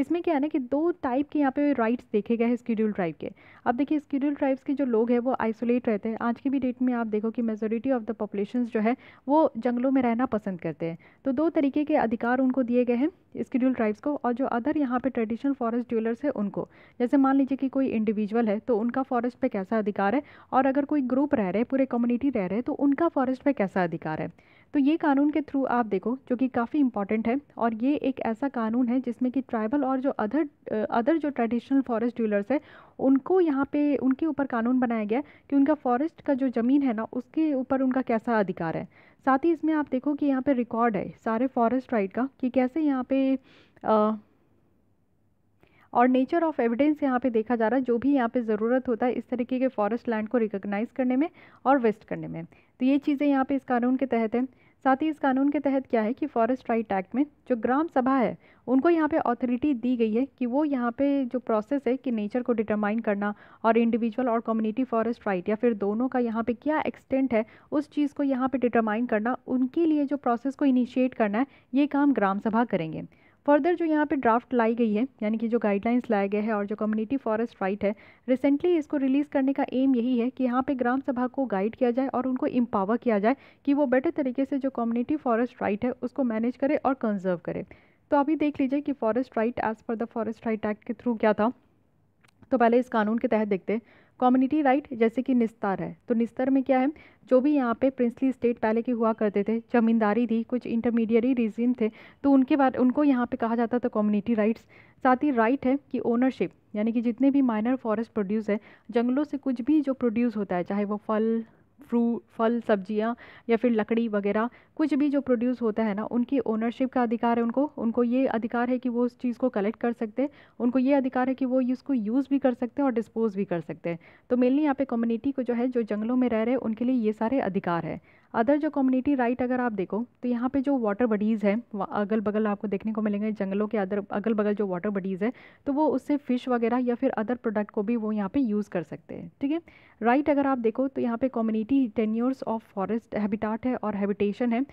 इसमें क्या है ना कि दो टाइप के यहाँ पे राइट्स देखे गए हैं स्कीड्यूल ट्राइब के अब देखिए स्कीड्यूल ट्राइब्स के जो लोग हैं वो आइसोलेट रहते हैं आज की भी डेट में आप देखो कि मेजोरिटी ऑफ द पॉपुलेशन जो है वो जंगलों में रहना पसंद करते हैं तो दो तरीके के अधिकार उनको दिए गए हैं स्कीड्यूल ट्राइब्स को और जो अदर यहाँ पे ट्रेडिशनल फॉरेस्ट ड्यूलर्स हैं उनको जैसे मान लीजिए कि कोई इंडिविजुअल है तो उनका फॉरेस्ट पर कैसा अधिकार है और अगर कोई ग्रुप रह रहे पूरे कम्युनिटी रह रहे तो उनका फॉरेस्ट पर कैसा अधिकार है तो ये कानून के थ्रू आप देखो जो कि काफ़ी इंपॉर्टेंट है और ये एक ऐसा कानून है जिसमें कि ट्राइबल और जो अदर अदर जो ट्रेडिशनल फॉरेस्ट ड्यूलर्स है उनको यहाँ पे उनके ऊपर कानून बनाया गया कि उनका फॉरेस्ट का जो ज़मीन है ना उसके ऊपर उनका कैसा अधिकार है साथ ही इसमें आप देखो कि यहाँ पर रिकॉर्ड है सारे फॉरेस्ट राइट का कि कैसे यहाँ पे आ, और नेचर ऑफ एविडेंस यहाँ पे देखा जा रहा है जो भी यहाँ पे ज़रूरत होता है इस तरीके के फॉरेस्ट लैंड को रिकॉग्नाइज करने में और वेस्ट करने में तो ये चीज़ें यहाँ पे इस कानून के तहत हैं साथ ही इस कानून के तहत क्या है कि फॉरेस्ट राइट एक्ट में जो ग्राम सभा है उनको यहाँ पे अथॉरिटी दी गई है कि वो यहाँ पे जो प्रोसेस है कि नेचर को डिटरमाइन करना और इंडिविजुअल और कम्युनिटी फॉरेस्ट राइट या फिर दोनों का यहाँ पे क्या एक्सटेंट है उस चीज़ को यहाँ पे डिटरमाइन करना उनके लिए जो प्रोसेस को इनिशिएट करना है ये काम ग्राम सभा करेंगे फर्दर जो यहाँ पे ड्राफ्ट लाई गई है यानी कि जो गाइडलाइंस लाया गया है और जो कम्युनिटी फॉरेस्ट राइट है रिसेंटली इसको रिलीज़ करने का एम यही है कि यहाँ पे ग्राम सभा को गाइड किया जाए और उनको एम्पावर किया जाए कि वो बेटर तरीके से जो कम्युनिटी फॉरेस्ट राइट है उसको मैनेज करे और कंजर्व करे तो अभी देख लीजिए कि forest right as per the forest right act के थ्रू क्या था तो पहले इस कानून के तहत देखते हैं कम्युनिटी राइट जैसे कि निस्तार है तो निस्तर में क्या है जो भी यहाँ पे प्रिंसली स्टेट पहले के हुआ करते थे जमींदारी थी कुछ इंटरमीडियरी रिजिम थे तो उनके बाद उनको यहाँ पे कहा जाता था कम्युनिटी राइट्स साथ ही राइट है कि ओनरशिप यानी कि जितने भी माइनर फॉरेस्ट प्रोड्यूस है जंगलों से कुछ भी जो प्रोड्यूस होता है चाहे वो फल फ्रू फल सब्जियां या फिर लकड़ी वगैरह कुछ भी जो प्रोड्यूस होता है ना उनकी ओनरशिप का अधिकार है उनको उनको ये अधिकार है कि वो उस चीज़ को कलेक्ट कर सकते हैं उनको ये अधिकार है कि वो इसको यूज़ भी कर सकते हैं और डिस्पोज भी कर सकते हैं तो मेनली यहाँ पे कम्युनिटी को जो है जो जंगलों में रह रहे हैं उनके लिए ये सारे अधिकार है अदर जो कम्युनिटी राइट अगर आप देखो तो यहाँ पे जो वाटर बडीज़ है अगल बगल आपको देखने को मिलेंगे जंगलों के अदर अगल बगल जो वाटर बडीज़ है तो वो उससे फ़िश वगैरह या फिर अदर प्रोडक्ट को भी वो यहाँ पर यूज़ कर सकते हैं ठीक है राइट अगर आप देखो तो यहाँ पे community tenures of forest habitat है और हैबिटेशन है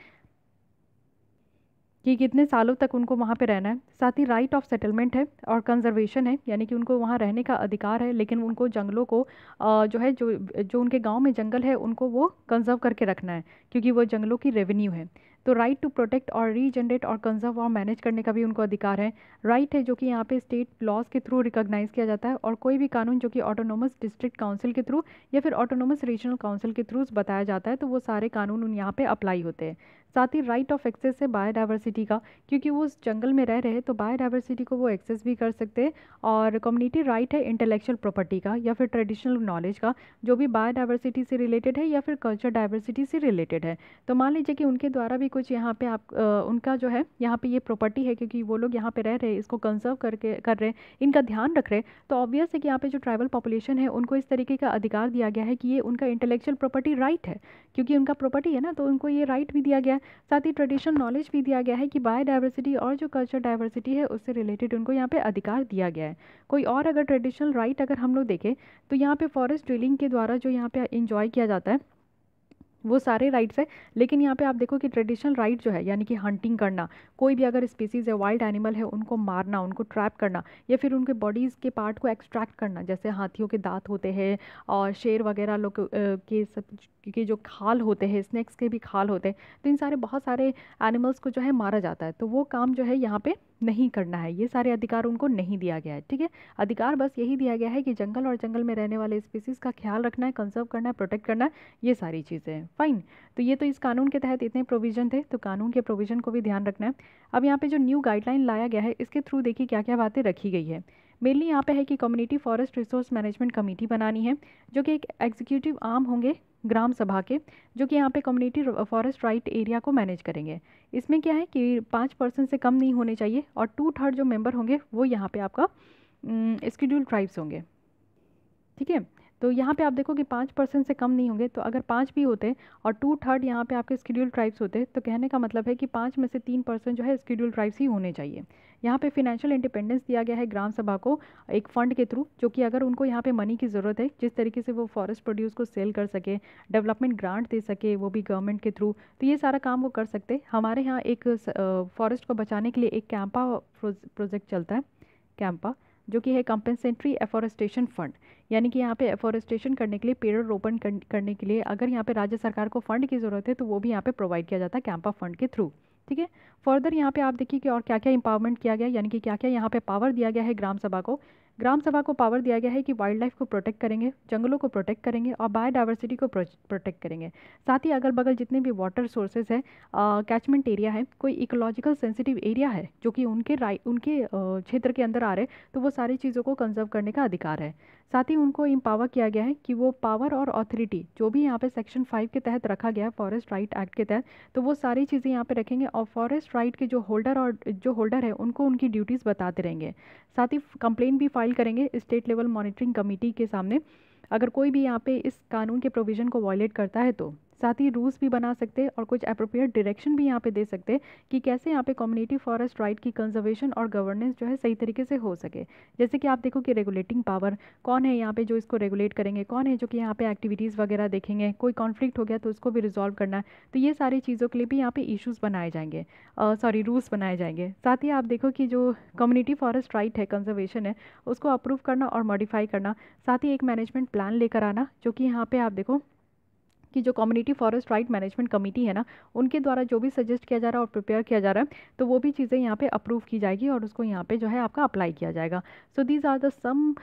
कि कितने सालों तक उनको वहाँ पे रहना है साथ ही राइट ऑफ सेटलमेंट है और कंजर्वेशन है यानी कि उनको वहाँ रहने का अधिकार है लेकिन उनको जंगलों को जो है जो जो उनके गांव में जंगल है उनको वो कंजर्व करके रखना है क्योंकि वो जंगलों की रेवेन्यू है तो राइट टू प्रोटेक्ट और रीजनरेट और कंजर्व और मैनेज करने का भी उनको अधिकार है राइट right है जो कि यहाँ पे स्टेट लॉज के थ्रू रिकॉग्नाइज किया जाता है और कोई भी कानून जो कि ऑटोनोमस डिस्ट्रिक्ट काउंसिल के थ्रू या फिर ऑटोनोमस रीजनल काउंसिल के थ्रू बताया जाता है तो वो सारे कानून यहाँ पे अप्लाई होते हैं साथ ही राइट ऑफ एक्सेस है बायोडाइवर्सिटी का क्योंकि वो उस जंगल में रह रहे हैं तो बायोडाइवर्सिटी को वो एक्सेस भी कर सकते हैं और कम्युनिटी राइट है इंटेलेक्चुअल प्रॉपर्टी का या फिर ट्रेडिशनल नॉलेज का जो भी बायोडाइवर्सिटी से रिलेटेड है या फिर कल्चर डाइवर्सिटी से रिलेटेड है तो मान लीजिए कि उनके द्वारा भी कुछ यहाँ पर आप आ, उनका जो है यहाँ पर ये प्रॉपर्टी है क्योंकि वो लोग यहाँ पर रह रहे इसको कंजर्व करके कर रहे हैं इनका ध्यान रख रहे तो ऑब्वियस है कि यहाँ पर जो ट्राइबल पॉपुलेशन है उनको इस तरीके का अधिकार दिया गया है कि ये उनका इंटेलेक्चुअल प्रॉपर्टी राइट है क्योंकि उनका प्रॉपर्टी है ना तो उनको ये राइट भी दिया गया है साथ ही ट्रेडिशनल नॉलेज भी दिया गया है कि बायोडाइवर्सिटी और जो कल्चर डाइवर्सिटी है उससे रिलेटेड उनको यहाँ पे अधिकार दिया गया है कोई और अगर ट्रेडिशनल राइट अगर हम लोग देखें तो यहाँ पे फॉरेस्ट ड्रिलिंग के द्वारा जो यहाँ पे इंजॉय किया जाता है वो सारे राइट्स हैं लेकिन यहाँ पे आप देखो कि ट्रेडिशनल राइट जो है यानी कि हंटिंग करना कोई भी अगर स्पीसीज है वाइल्ड एनिमल है उनको मारना उनको ट्रैप करना या फिर उनके बॉडीज़ के पार्ट को एक्सट्रैक्ट करना जैसे हाथियों के दांत होते हैं और शेर वगैरह लोग के सब के जो खाल होते हैं स्नैक्स के भी खाल होते हैं तो इन सारे बहुत सारे एनिमल्स को जो है मारा जाता है तो वो काम जो है यहाँ पर नहीं करना है ये सारे अधिकार उनको नहीं दिया गया है ठीक है अधिकार बस यही दिया गया है कि जंगल और जंगल में रहने वाले स्पीसीज़ का ख्याल रखना है कंजर्व करना है प्रोटेक्ट करना है ये सारी चीज़ें फ़ाइन तो ये तो इस कानून के तहत इतने प्रोविज़न थे तो कानून के प्रोविज़न को भी ध्यान रखना है अब यहाँ पे जो न्यू गाइडलाइन लाया गया है इसके थ्रू देखिए क्या क्या बातें रखी गई है मेनली यहाँ पे है कि community forest resource management committee बनानी है जो कि एक एग्जीक्यूटिव आर्म होंगे ग्राम सभा के जो कि यहाँ पे कम्युनिटी फॉरेस्ट राइट एरिया को मैनेज करेंगे इसमें क्या है कि पाँच परसेंट से कम नहीं होने चाहिए और टू थर्ड जो मेंबर होंगे वो यहाँ पे आपका स्कीड्यूल ट्राइब्स होंगे ठीक है तो यहाँ पे आप देखो कि पाँच परसेंट से कम नहीं होंगे तो अगर पाँच भी होते और टू थर्ड यहाँ पे आपके स्कीड्यूल ट्राइब्स होते तो कहने का मतलब है कि पाँच में से तीन परसेंट जो है स्कीड्यूल ट्राइब्स ही होने चाहिए यहाँ पे फिनेंशियल इंडिपेंडेंस दिया गया है ग्राम सभा को एक फ़ंड के थ्रू जो कि अगर उनको यहाँ पे मनी की ज़रूरत है जिस तरीके से वो फॉरेस्ट प्रोड्यूस को सेल कर सके डेवलपमेंट ग्रांट दे सके वो भी गवर्नमेंट के थ्रू तो ये सारा काम वो कर सकते हमारे यहाँ एक फॉरेस्ट को बचाने के लिए एक कैंपा प्रोजेक्ट चलता है कैंपा जो कि है कंपेंसेट्री एफॉरेस्टेशन फंड यानी कि यहाँ पे एफॉरेस्टेशन करने के लिए पेड़ रोपण करने के लिए अगर यहाँ पे राज्य सरकार को फंड की ज़रूरत है तो वो भी यहाँ पे प्रोवाइड किया जाता है कैंपा फंड के थ्रू ठीक है फर्दर यहाँ पे आप देखिए कि और क्या क्या इंपावरमेंट किया गया यानी कि क्या क्या यहाँ पे पावर दिया गया है ग्राम सभा को ग्राम सभा को पावर दिया गया है कि वाइल्ड लाइफ को प्रोटेक्ट करेंगे जंगलों को प्रोटेक्ट करेंगे और बायोडाइवर्सिटी को प्रोटेक्ट करेंगे साथ ही अगल बगल जितने भी वाटर सोर्सेज है कैचमेंट एरिया है कोई इकोलॉजिकल सेंसिटिव एरिया है जो कि उनके राइ उनके क्षेत्र के अंदर आ रहे तो वो सारी चीज़ों को कंजर्व करने का अधिकार है साथ ही उनको इम्पावर किया गया है कि वो पावर और अथॉरिटी जो भी यहाँ पे सेक्शन फाइव के तहत रखा गया है फॉरेस्ट राइट एक्ट के तहत तो वो सारी चीज़ें यहाँ पे रखेंगे और फॉरेस्ट राइट के जो होल्डर और जो होल्डर है उनको उनकी ड्यूटीज़ बताते रहेंगे साथ ही कंप्लेन भी फाइल करेंगे स्टेट लेवल मॉनिटरिंग कमेटी के सामने अगर कोई भी यहाँ पे इस कानून के प्रोविज़न को वॉयलेट करता है तो साथ ही रूल्स भी बना सकते हैं और कुछ अप्रोप्रिएट डायरेक्शन भी यहाँ पे दे सकते हैं कि कैसे यहाँ पे कम्युनिटी फॉरेस्ट राइट की कंजर्वेशन और गवर्नेंस जो है सही तरीके से हो सके जैसे कि आप देखो कि रेगुलेटिंग पावर कौन है यहाँ पे जो इसको रेगुलेट करेंगे कौन है जो कि यहाँ पे एक्टिविटीज़ वगैरह देखेंगे कोई कॉन्फ्लिक्ट हो गया तो उसको भी रिजॉल्व करना है तो ये सारी चीज़ों के लिए भी यहाँ पे इशूज़ बनाए जाएंगे सॉरी रूल्स बनाए जाएंगे साथ ही आप देखो कि जो कम्युनिटी फॉरेस्ट राइट है कंजर्वेशन है उसको अप्रूव करना और मॉडिफाई करना साथ ही एक मैनेजमेंट प्लान लेकर आना जो कि यहाँ पर आप देखो कि जो community forest right management committee है ना उनके द्वारा जो भी सजेस्ट किया जा रहा है और प्रिपेयर किया जा रहा है तो वो भी चीज़ें यहाँ पे अप्रूव की जाएगी और उसको यहाँ पे जो है आपका अप्लाई किया जाएगा so these are the some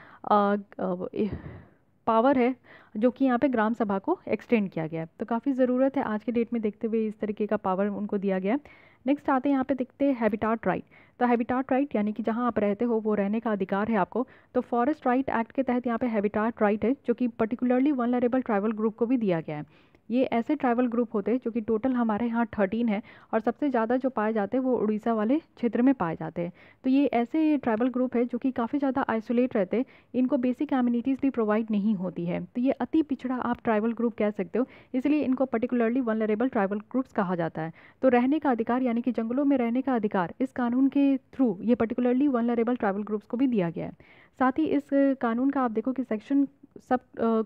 power है जो कि यहाँ पे ग्राम सभा को एक्सटेंड किया गया है तो काफ़ी ज़रूरत है आज के डेट में देखते हुए इस तरीके का पावर उनको दिया गया है नेक्स्ट आते हैं यहाँ पे देखते हैं हैबिटाट राइट तो हैबिटाट राइट यानी कि जहाँ आप रहते हो वो रहने का अधिकार है आपको तो फॉरेस्ट राइट एक्ट के तहत यहाँ पे हैबिटाट राइट है जो कि पर्टिकुलरली वनलरेबल ट्राइबल ग्रुप को भी दिया गया है ये ऐसे ट्राइबल ग्रुप होते हैं जो कि टोटल हमारे यहाँ थर्टीन है और सबसे ज़्यादा जो पाए जाते हैं वो उड़ीसा वाले क्षेत्र में पाए जाते हैं तो ये ऐसे ट्राइबल ग्रुप है जो कि काफ़ी ज़्यादा आइसोलेट रहते हैं इनको बेसिक एम्यूनिटीज़ भी प्रोवाइड नहीं होती है तो ये अति पिछड़ा आप ट्राइबल ग्रुप कह सकते हो इसलिए इनको पर्टिकुलरली वनरेबल ट्राइबल ग्रुप्स कहा जाता है तो रहने का अधिकार यानी कि जंगलों में रहने का अधिकार इस कानून के थ्रू ये पर्टिकुलरली वनरेबल ट्राइबल ग्रुप्स को भी दिया गया है साथ ही इस कानून का आप देखो कि section sub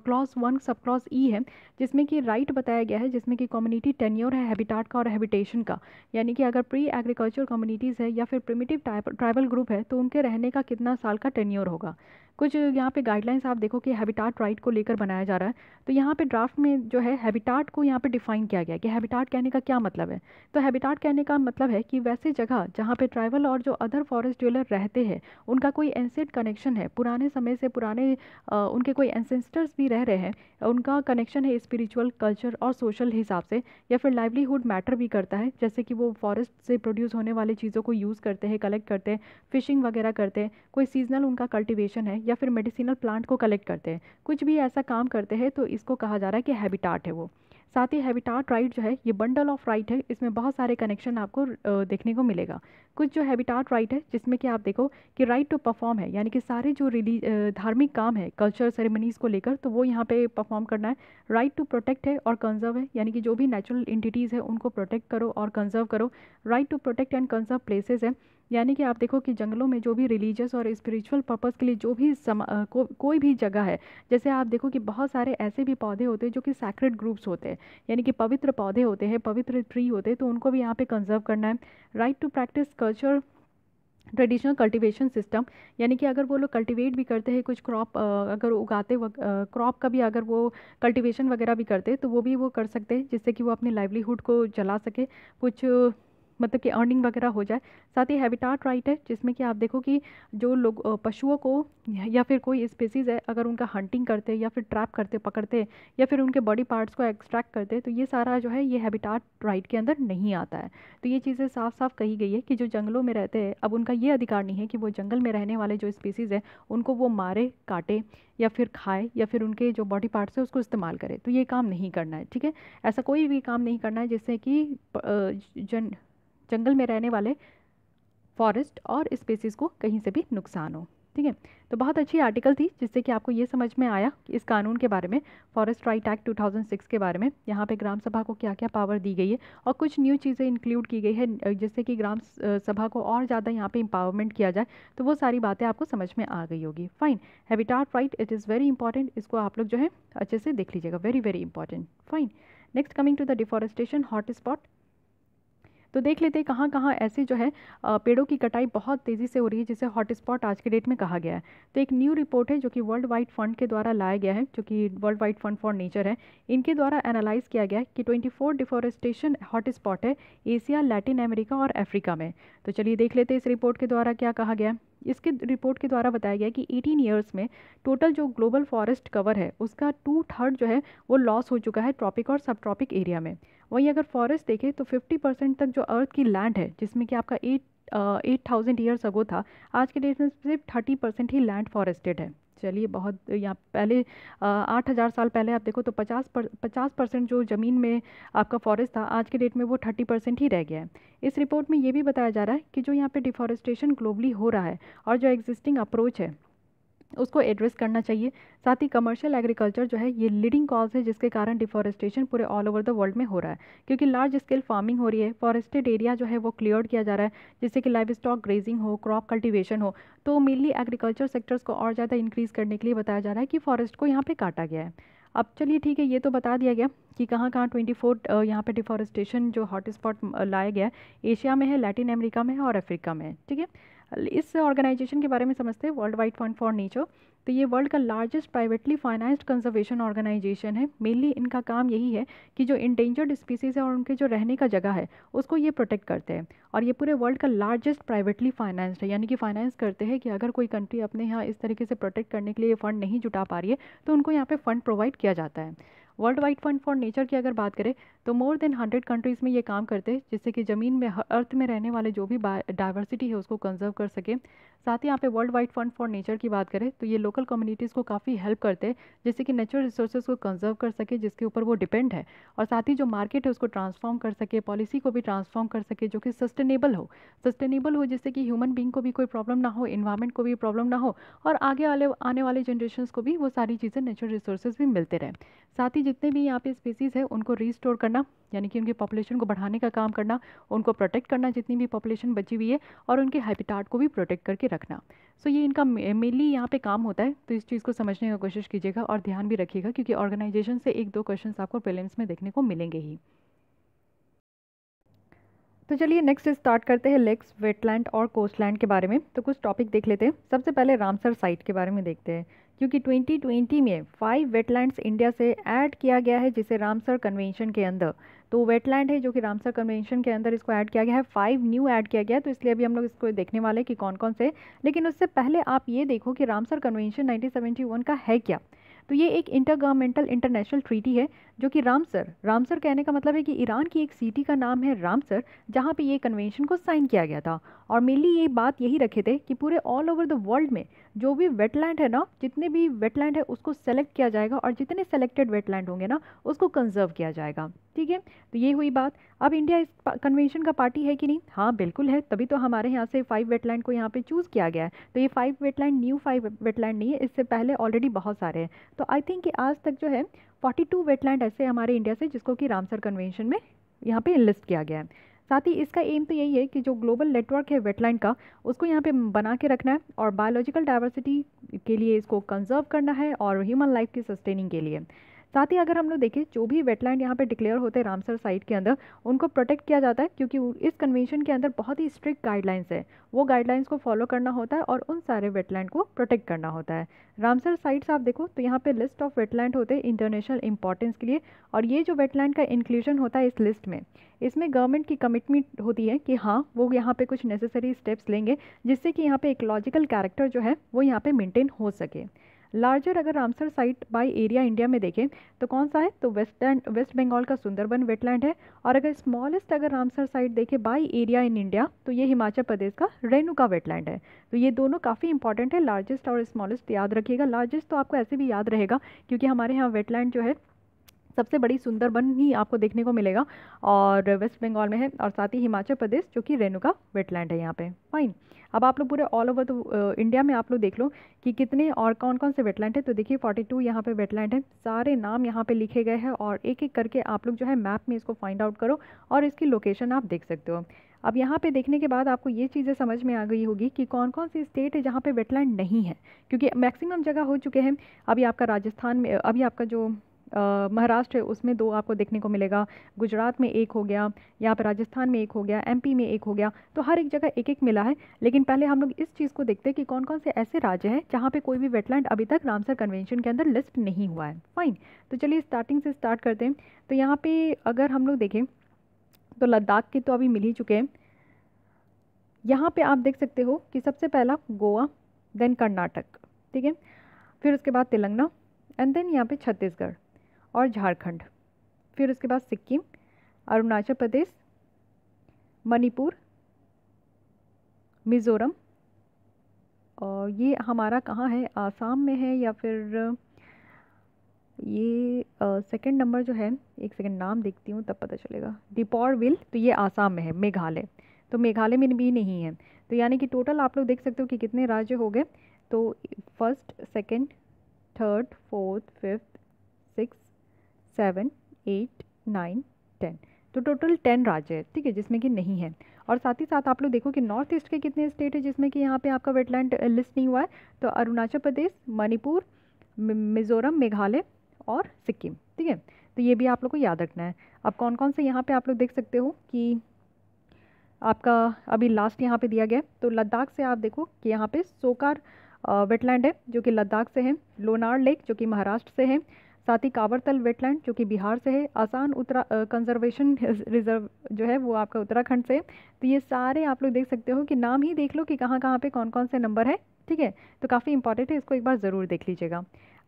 clause one sub clause E है जिसमें कि राइट बताया गया है जिसमें कि कम्युनिटी टेन्योर है हैबिटाट का और हैबिटेशन का यानी कि अगर प्री एग्रीकल्चर कम्युनिटीज़ है या फिर प्रिमिटिव ट्राइबल ग्रुप है तो उनके रहने का कितना साल का टेन्योर होगा कुछ यहाँ पे गाइडलाइंस आप देखो कि हैबिटाट राइट को लेकर बनाया जा रहा है तो यहाँ पे ड्राफ्ट में जो है हैबिटाट को यहाँ पे डिफाइन किया गया कि हैबिटाट कहने का क्या मतलब है तो हैबिटाट कहने का मतलब है कि वैसे जगह जहाँ पे ट्राइवल और जो अदर फॉरेस्ट ड्वेलर रहते हैं उनका कोई एंसेंट कनेक्शन है पुराने समय से पुराने आ, उनके कोई एंसेंस्टर्स भी रह रहे हैं उनका कनेक्शन है स्पिरिचुअल कल्चर और सोशल हिसाब से या फिर लाइवलीहुड मैटर भी करता है जैसे कि वो फॉरेस्ट से प्रोड्यूस होने वाली चीज़ों को यूज़ करते हैं कलेक्ट करते हैं फिशिंग वगैरह करते हैं कोई सीजनल उनका कल्टिवेशन है या फिर मेडिसिनल प्लांट को कलेक्ट करते हैं कुछ भी ऐसा काम करते हैं तो इसको कहा जा रहा है कि हैबिटाट है वो साथ ही हैबिटाट राइट जो है ये बंडल ऑफ राइट है इसमें बहुत सारे कनेक्शन आपको देखने को मिलेगा कुछ जो हैबिटाट राइट है जिसमें कि आप देखो कि राइट टू परफॉर्म है यानी कि सारे जो रिली धार्मिक काम है कल्चर सेरेमनीज़ को लेकर तो वो यहाँ पे परफॉर्म करना है राइट टू प्रोटेक्ट है और कंजर्व है यानी कि जो भी नेचुरल इंटिटीज़ है उनको प्रोटेक्ट करो और कंजर्व करो right to protect and conserve places है यानी कि आप देखो कि जंगलों में जो भी रिलीजियस और स्पिरिचुअल पर्पज़ के लिए जो भी सम, आ, को, कोई भी जगह है जैसे आप देखो कि बहुत सारे ऐसे भी पौधे होते हैं जो कि सैक्रेड ग्रुप्स होते हैं यानी कि पवित्र पौधे होते हैं पवित्र ट्री होते हैं तो उनको भी यहाँ पर कंजर्व करना है right to practice culture traditional cultivation system यानी कि अगर वो लोग कल्टीवेट भी करते हैं कुछ क्रॉप अगर उगाते वक्त क्रॉप का भी अगर वो कल्टीवेशन वगैरह भी करते हैं तो वो भी वो कर सकते हैं जिससे कि वो अपने लाइवलीहुड को चला सके कुछ मतलब कि अर्निंग वगैरह हो जाए साथ ही हैबिटाट राइट है जिसमें कि आप देखो कि जो लोग पशुओं को या फिर कोई स्पेसीज़ है अगर उनका हंटिंग करते या फिर ट्रैप करते पकड़ते या फिर उनके बॉडी पार्ट्स को एक्सट्रैक्ट करते तो ये सारा जो है ये हैबिटाट राइट के अंदर नहीं आता है तो ये चीज़ें साफ साफ कही गई है कि जो जंगलों में रहते हैं अब उनका ये अधिकार नहीं है कि वो जंगल में रहने वाले जो स्पेसीज़ है उनको वो मारे काटे या फिर खाए या फिर उनके जो बॉडी पार्ट्स है उसको इस्तेमाल करे तो ये काम नहीं करना है ठीक है ऐसा कोई भी काम नहीं करना है जिससे कि जन जंगल में रहने वाले फॉरेस्ट और स्पेसिस को कहीं से भी नुकसान हो ठीक है तो बहुत अच्छी आर्टिकल थी जिससे कि आपको ये समझ में आया कि इस कानून के बारे में फॉरेस्ट राइट एक्ट 2006 के बारे में यहाँ पे ग्राम सभा को क्या क्या पावर दी गई है और कुछ न्यू चीज़ें इंक्लूड की गई है जिससे कि ग्राम सभा को और ज़्यादा यहाँ पे इम्पावरमेंट किया जाए तो वो सारी बातें आपको समझ में आ गई होगी फाइन हैविटार right it is very important इसको आप लोग जो है अच्छे से देख लीजिएगा very very important fine next coming to the deforestation hot spot तो देख लेते हैं कहाँ कहाँ ऐसे जो है पेड़ों की कटाई बहुत तेज़ी से हो रही है जिसे हॉटस्पॉट आज के डेट में कहा गया है तो एक न्यू रिपोर्ट है जो कि वर्ल्ड वाइड फंड के द्वारा लाया गया है जो कि world wide fund for nature है इनके द्वारा एनालाइज किया गया है कि ट्वेंटी फोर डिफॉरेस्टेशन हॉटस्पॉट है एशिया लैटिन अमेरिका और अफ्रीका में तो चलिए देख लेते हैं इस रिपोर्ट के द्वारा क्या कहा गया है इसके रिपोर्ट के द्वारा बताया गया कि 18 ईयर्स में टोटल जो ग्लोबल फॉरेस्ट कवर है उसका टू थर्ड जो है वो लॉस हो चुका है ट्रॉपिक और सब ट्रॉपिक एरिया में वहीं अगर फॉरेस्ट देखें तो 50 परसेंट तक जो अर्थ की लैंड है जिसमें कि आपका eight eight thousand years ago था आज के डेट में सिर्फ थर्टी परसेंट ही लैंड फॉरेस्टेड है चलिए बहुत यहाँ पहले आठ हज़ार साल पहले आप देखो तो पचास पर पचास परसेंट जो ज़मीन में आपका फॉरेस्ट था आज के डेट में वो थर्टी परसेंट ही रह गया है इस रिपोर्ट में ये भी बताया जा रहा है कि जो यहाँ पे डिफॉरेस्टेशन ग्लोबली हो रहा है और जो एग्जिस्टिंग अप्रोच है उसको एड्रेस करना चाहिए साथ ही कमर्शियल एग्रीकल्चर जो है ये लीडिंग कॉज है जिसके कारण डिफॉरेस्टेशन पूरे ऑल ओवर द वर्ल्ड में हो रहा है क्योंकि लार्ज स्केल फार्मिंग हो रही है फॉरेस्टेड एरिया जो है वो क्लियर किया जा रहा है जिससे कि लाइव स्टॉक ग्रेजिंग हो क्रॉप कल्टिवेशन हो तो मेनली एग्रीकल्चर सेक्टर्स को और ज़्यादा इंक्रीज़ करने के लिए बताया जा रहा है कि फॉरेस्ट को यहाँ पर काटा गया है अब चलिए ठीक है ये तो बता दिया गया कि कहाँ कहाँ 24 फोर यहाँ पर डिफॉरेस्टेशन जो हॉटस्पॉट लाया गया है एशिया में है लैटिन अमेरिका में है और अफ्रीका में है ठीक है इस ऑर्गेनाइजेशन के बारे में समझते हैं world wide fund for nature तो ये वर्ल्ड का largest privately financed conservation organisation है मेनली इनका काम यही है कि जो इंडेंजर्ड स्पीसीज़ है और उनके जो रहने का जगह है उसको ये प्रोटेक्ट करते हैं और ये पूरे वर्ल्ड का लार्जेस्ट प्राइवेटली फाइनेंस्ड है यानी कि फाइनेंस करते हैं कि अगर कोई कंट्री अपने यहाँ इस तरीके से प्रोटेक्ट करने के लिए फ़ंड नहीं जुटा पा रही है तो उनको यहाँ पर फ़ंड प्रोवाइड किया जाता है world wide fund for nature की अगर बात करें तो मोर देन हंड्रेड कंट्रीज़ में ये काम करते हैं जिससे कि ज़मीन में अर्थ में रहने वाले जो भी डाइवर्सिटी है उसको कंजर्व कर सके साथ ही यहाँ पे world wide fund for nature की बात करें तो ये लोकल कम्युनिटीज़ को काफ़ी हेल्प करते हैं जिससे कि नेचुरल रिसोर्सेज को कंजर्व कर सके जिसके ऊपर वो डिपेंड है और साथ ही जो मार्केट है उसको ट्रांसफॉर्म कर सके पॉलिसी को भी ट्रांसफॉर्म कर सके जो कि सस्टेनेबल हो सस्टेनेबल हो जिससे कि ह्यूमन बींग को भी कोई प्रॉब्लम ना हो इन्वायरमेंट को भी प्रॉब्लम ना हो और आगे वाले आने वाले जनरेशन को भी वो सारी चीज़ें नेचुरल रिसोर्सेज भी मिलते रहे साथ ही जितने भी यहाँ पे स्पीसीज़ है उनको रिस्टोर करना यानी कि उनकी पॉपुलेशन को बढ़ाने का काम करना उनको प्रोटेक्ट करना जितनी भी पॉपुलेशन बची हुई है और उनके हैबिटाट को भी प्रोटेक्ट करके रखना सो so, ये इनका मेनली यहाँ पे काम होता है तो इस चीज़ को समझने का कोशिश कीजिएगा और ध्यान भी रखिएगा क्योंकि ऑर्गेनाइजेशन से एक दो क्वेश्चन आपको प्रिलिम्स में देखने को मिलेंगे ही तो चलिए नेक्स्ट स्टार्ट करते हैं लेक्स वेटलैंड और कोस्टलैंड के बारे में तो कुछ टॉपिक देख लेते हैं सबसे पहले रामसर साइट के बारे में देखते हैं क्योंकि 2020 में फाइव वेटलैंड्स इंडिया से ऐड किया गया है जिसे रामसर कन्वेंशन के अंदर तो वेटलैंड है जो कि रामसर कन्वेंशन के अंदर इसको ऐड किया गया है फाइव न्यू ऐड किया गया है तो इसलिए अभी हम लोग इसको देखने वाले हैं कि कौन कौन से लेकिन उससे पहले आप ये देखो कि रामसर कन्वेंशन नाइनटीन का है क्या तो ये एक इंटरगवर्नमेंटल इंटरनेशनल ट्रीटी है जो कि रामसर रामसर कहने का मतलब है कि ईरान की एक सिटी का नाम है रामसर जहाँ पे ये कन्वेंशन को साइन किया गया था और मेनली ये बात यही रखे थे कि पूरे ऑल ओवर द वर्ल्ड में जो भी वेटलैंड है ना जितने भी वेटलैंड है उसको सेलेक्ट किया जाएगा और जितने सेलेक्टेड वेटलैंड होंगे ना उसको कंजर्व किया जाएगा ठीक है तो ये हुई बात अब इंडिया इस कन्वेंशन का पार्टी है कि नहीं हाँ बिल्कुल है तभी तो हमारे यहाँ से फाइव वेटलैंड को यहाँ पे चूज़ किया गया है तो ये five wetland new five wetland नहीं है इससे पहले ऑलरेडी बहुत सारे हैं तो आई थिंक कि आज तक जो है फोर्टी टू वेटलैंड ऐसे हमारे इंडिया से जिसको कि रामसर कन्वेंशन में यहाँ पे लिस्ट किया गया है साथ ही इसका एम तो यही है कि जो ग्लोबल नेटवर्क है वेटलैंड का उसको यहाँ पे बना के रखना है और बायोलॉजिकल डाइवर्सिटी के लिए इसको कंजर्व करना है और ह्यूमन लाइफ की सस्टेनिंग के लिए साथ ही अगर हम लोग देखें जो भी वेटलैंड यहाँ पर डिक्लेयर होते हैं रामसर साइट के अंदर उनको प्रोटेक्ट किया जाता है क्योंकि इस कन्वेंशन के अंदर बहुत ही स्ट्रिक्ट गाइडलाइंस है वो गाइडलाइंस को फॉलो करना होता है और उन सारे वेटलैंड को प्रोटेक्ट करना होता है रामसर साइट्स आप देखो तो यहाँ पे लिस्ट ऑफ वेटलैंड होते हैं इंटरनेशनल इंपॉर्टेंस के लिए और ये जो वेटलैंड का इंक्लूजन होता है इस लिस्ट में इसमें गवर्नमेंट की कमिटमेंट होती है कि हाँ वो यहाँ पे कुछ नेसेसरी स्टेप्स लेंगे जिससे कि यहाँ पे एक लॉजिकल कैरेक्टर जो है वो यहाँ पे मेंटेन हो सके लार्जर अगर Ramsar site by area India में देखें तो कौन सा है तो वेस्टर्न वेस्ट बंगाल का सुंदरबन वेटलैंड है और अगर स्मॉलेस्ट अगर रामसर साइट देखें बाय एरिया इन इंडिया तो ये हिमाचल प्रदेश का रेणुका वेटलैंड है तो ये दोनों काफ़ी इंपॉर्टेंट है लार्जेस्ट और स्मॉलेस्ट याद रखिएगा लार्जेस्ट तो आपको ऐसे भी याद रहेगा क्योंकि हमारे यहाँ वेटलैंड जो है सबसे बड़ी सुंदरबन ही आपको देखने को मिलेगा और वेस्ट बंगाल में है और साथ ही हिमाचल प्रदेश जो कि रेणुका वेटलैंड है यहाँ पे फाइन अब आप लोग पूरे ऑल ओवर तो इंडिया में आप लोग देख लो कि कितने और कौन कौन से वेटलैंड है तो देखिए 42 टू यहाँ पर वेटलैंड है सारे नाम यहाँ पे लिखे गए हैं और एक एक करके आप लोग जो है मैप में इसको फाइंड आउट करो और इसकी लोकेशन आप देख सकते हो अब यहाँ पे देखने के बाद आपको ये चीज़ें समझ में आ गई होगी कि कौन कौन सी स्टेट है जहाँ पे वेटलैंड नहीं है क्योंकि मैक्सिमम जगह हो चुके हैं अभी आपका राजस्थान में अभी आपका जो महाराष्ट्र है उसमें दो आपको देखने को मिलेगा गुजरात में एक हो गया यहाँ पर राजस्थान में एक हो गया एमपी में एक हो गया तो हर एक जगह एक एक मिला है लेकिन पहले हम लोग इस चीज़ को देखते हैं कि कौन कौन से ऐसे राज्य हैं जहाँ पर कोई भी वेटलैंड अभी तक रामसर कन्वेंशन के अंदर लिस्ट नहीं हुआ है फाइन तो चलिए स्टार्टिंग से स्टार्ट करते हैं तो यहाँ पर अगर हम लोग देखें तो लद्दाख के तो अभी मिल ही चुके हैं यहाँ पे आप देख सकते हो कि सबसे पहला गोवा देन कर्नाटक ठीक है फिर उसके बाद तेलंगाना एंड देन यहाँ पे छत्तीसगढ़ और झारखंड फिर उसके बाद सिक्किम अरुणाचल प्रदेश मणिपुर मिज़ोरम और ये हमारा कहाँ है आसाम में है या फिर ये सेकंड नंबर जो है एक सेकंड नाम देखती हूँ तब पता चलेगा डिपौर विल तो ये आसाम में है मेघालय तो मेघालय में भी नहीं है तो यानी कि टोटल आप लोग देख सकते हो कि कितने राज्य हो गए तो first second third fourth fifth six seven eight nine ten तो टोटल टेन राज्य है ठीक है जिसमें कि नहीं है और साथ ही साथ आप लोग देखो कि नॉर्थ ईस्ट के कितने स्टेट है जिसमें कि यहाँ पे आपका वेटलैंड लिस्ट नहीं हुआ है तो अरुणाचल प्रदेश मणिपुर मिज़ोरम मेघालय और सिक्किम ठीक है तो ये भी आप लोग को याद रखना है अब कौन कौन से यहाँ पे आप लोग देख सकते हो कि आपका अभी लास्ट यहाँ पे दिया गया तो लद्दाख से आप देखो कि यहाँ पे सोकार वेटलैंड है जो कि लद्दाख से है लोनार लेक जो कि महाराष्ट्र से है साथ ही कांवरतल वेटलैंड जो कि बिहार से है आसान उत्तरा कंजर्वेशन रिजर्व जो है वो आपका उत्तराखंड से तो ये सारे आप लोग देख सकते हो कि नाम ही देख लो कि कहाँ कहाँ पे कौन कौन से नंबर है ठीक है तो काफ़ी इंपॉर्टेंट है इसको एक बार ज़रूर देख लीजिएगा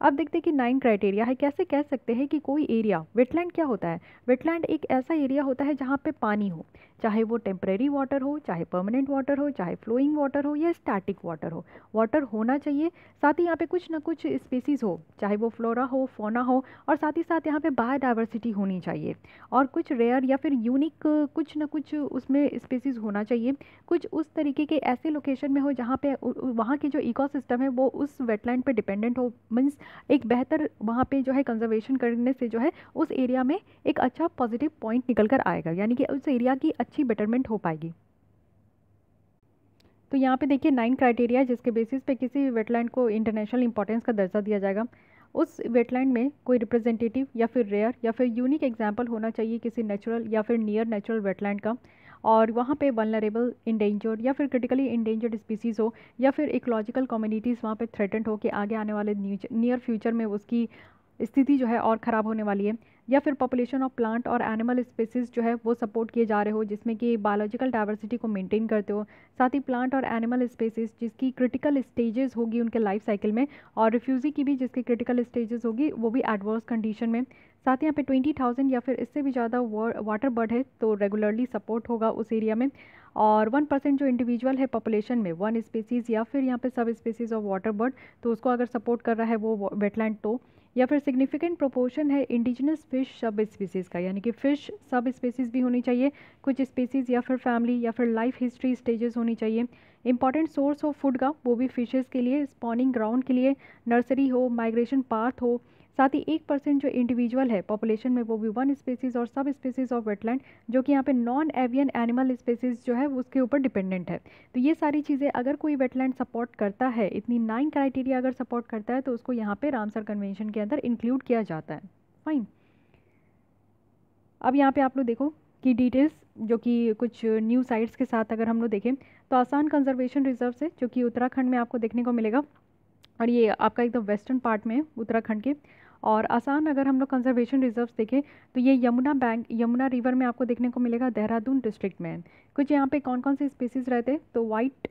अब देखते हैं कि नाइन क्राइटेरिया है कैसे कह सकते हैं कि कोई एरिया वेटलैंड क्या होता है वेटलैंड एक ऐसा एरिया होता है जहाँ पे पानी हो चाहे वो टेम्प्रेरी वाटर हो चाहे परमानेंट वाटर हो चाहे फ्लोइंग वाटर हो या स्टैटिक वाटर हो वाटर होना चाहिए साथ ही यहाँ पे कुछ ना कुछ स्पीसीज़ हो चाहे वो फ्लोरा हो फोना हो और साथ ही साथ यहाँ पे बायोडाइवर्सिटी होनी चाहिए और कुछ रेयर या फिर यूनिक कुछ ना कुछ उसमें स्पीसीज़ होना चाहिए कुछ उस तरीके के ऐसे लोकेशन में हो जहाँ पे वहाँ के जो इकोसिस्टम है वो उस वेटलैंड पे डिपेंडेंट हो मीन्स एक बेहतर वहाँ पे जो है कंजर्वेशन करने से जो है उस एरिया में एक अच्छा पॉजिटिव पॉइंट निकल कर आएगा यानी कि उस एरिया की अच्छी बेटरमेंट हो पाएगी तो यहाँ पे देखिए नाइन क्राइटेरिया जिसके बेसिस पे किसी वेटलैंड को इंटरनेशनल इंपॉर्टेंस का दर्जा दिया जाएगा उस वेटलैंड में कोई रिप्रेजेंटेटिव या फिर रेयर या फिर यूनिक एग्जाम्पल होना चाहिए किसी नेचुरल या फिर नियर नेचुरल वेटलैंड का और वहाँ पे वनरेबल इंडेंजर्ड या फिर क्रिटिकली इंडेंजर्ड स्पीसीज़ हो या फिर इकोलॉजिकल कम्युनिटीज़ वहाँ पे थ्रेटेंड हो कि आगे आने वाले नियर फ्यूचर में उसकी स्थिति जो है और ख़राब होने वाली है या फिर पॉपुलेशन ऑफ प्लांट और एनिमल स्पेसिस जो है वो सपोर्ट किए जा रहे हो जिसमें कि बायोलॉजिकल डाइवर्सिटी को मेंटेन करते हो साथ ही प्लांट और एनिमल स्पेसिस जिसकी क्रिटिकल स्टेजेस होगी उनके लाइफ साइकिल में और रिफ्यूजी की भी जिसकी क्रिटिकल स्टेजेस होगी वो भी एडवर्स कंडीशन में साथ ही यहाँ पे ट्वेंटी थाउजेंड या फिर इससे भी ज़्यादा वाटर बर्ड है तो रेगुलरली सपोर्ट होगा उस एरिया में और वन परसेंट जो इंडिविजुअल है पॉपुलेशन में वन स्पीसीज़ या फिर यहाँ पे सब स्पीसीज़ ऑफ वाटर बर्ड तो उसको अगर सपोर्ट कर रहा है वो वेटलैंड तो या फिर सिग्निफिकेंट प्रोपोर्शन है इंडिजिनस फ़िश सब स्पीसीज़ का यानी कि फ़िश सब स्पीसीज़ भी होनी चाहिए कुछ स्पीसीज़ या फिर फैमिली या फिर लाइफ हिस्ट्री स्टेजेस होनी चाहिए इंपॉर्टेंट सोर्स हो फूड का वो भी फिशेज़ के लिए स्पॉनिंग ग्राउंड के लिए नर्सरी हो माइग्रेशन पाथ हो साथ ही एक परसेंट जो इंडिविजुअल है पॉपुलेशन में वो भी वन स्पेसीज़ और सब स्पेसीज़ ऑफ वेटलैंड जो कि यहाँ पे नॉन एवियन एनिमल स्पेसीज़ जो है उसके ऊपर डिपेंडेंट है तो ये सारी चीज़ें अगर कोई वेटलैंड सपोर्ट करता है इतनी नाइन क्राइटेरिया अगर सपोर्ट करता है तो उसको यहाँ पर रामसर कन्वेंशन के अंदर इंक्लूड किया जाता है फाइन अब यहाँ पर आप लोग देखो कि डिटेल्स जो कि कुछ न्यू साइट्स के साथ अगर हम लोग देखें तो आसान कंजर्वेशन रिजर्व है जो कि उत्तराखंड में आपको देखने को मिलेगा और ये आपका एकदम वेस्टर्न पार्ट में है उत्तराखंड के और आसान अगर हम लोग कंजर्वेशन रिजर्व्स देखें तो ये यमुना बैंक यमुना रिवर में आपको देखने को मिलेगा देहरादून डिस्ट्रिक्ट में कुछ यहाँ पे कौन कौन से स्पीसीज रहते हैं तो वाइट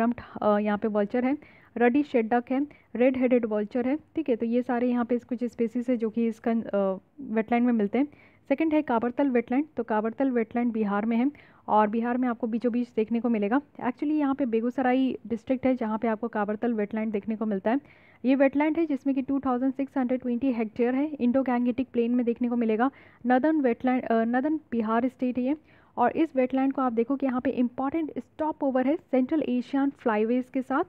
रम्ड यहाँ पे वल्चर है रडी शेडक है रेड हेडेड वल्चर है ठीक है तो ये सारे यहाँ पे कुछ स्पेसीज है जो कि इस वेटलैंड में मिलते हैं सेकंड है काबरतल वेटलैंड तो काबरतल वेटलैंड बिहार में है और बिहार में आपको बीचों बीच देखने को मिलेगा एक्चुअली यहाँ पे बेगूसराय डिस्ट्रिक्ट है जहाँ पे आपको काबरतल वेटलैंड देखने को मिलता है ये वेटलैंड है जिसमें कि 2620 हेक्टेयर है इंडो गैंगेटिक प्लेन में देखने को मिलेगा नदन वेटलैंड नदन बिहार स्टेट है और इस वेटलैंड को आप देखो कि यहाँ पे इंपॉर्टेंट स्टॉप ओवर है सेंट्रल एशियन फ्लाईवेज के साथ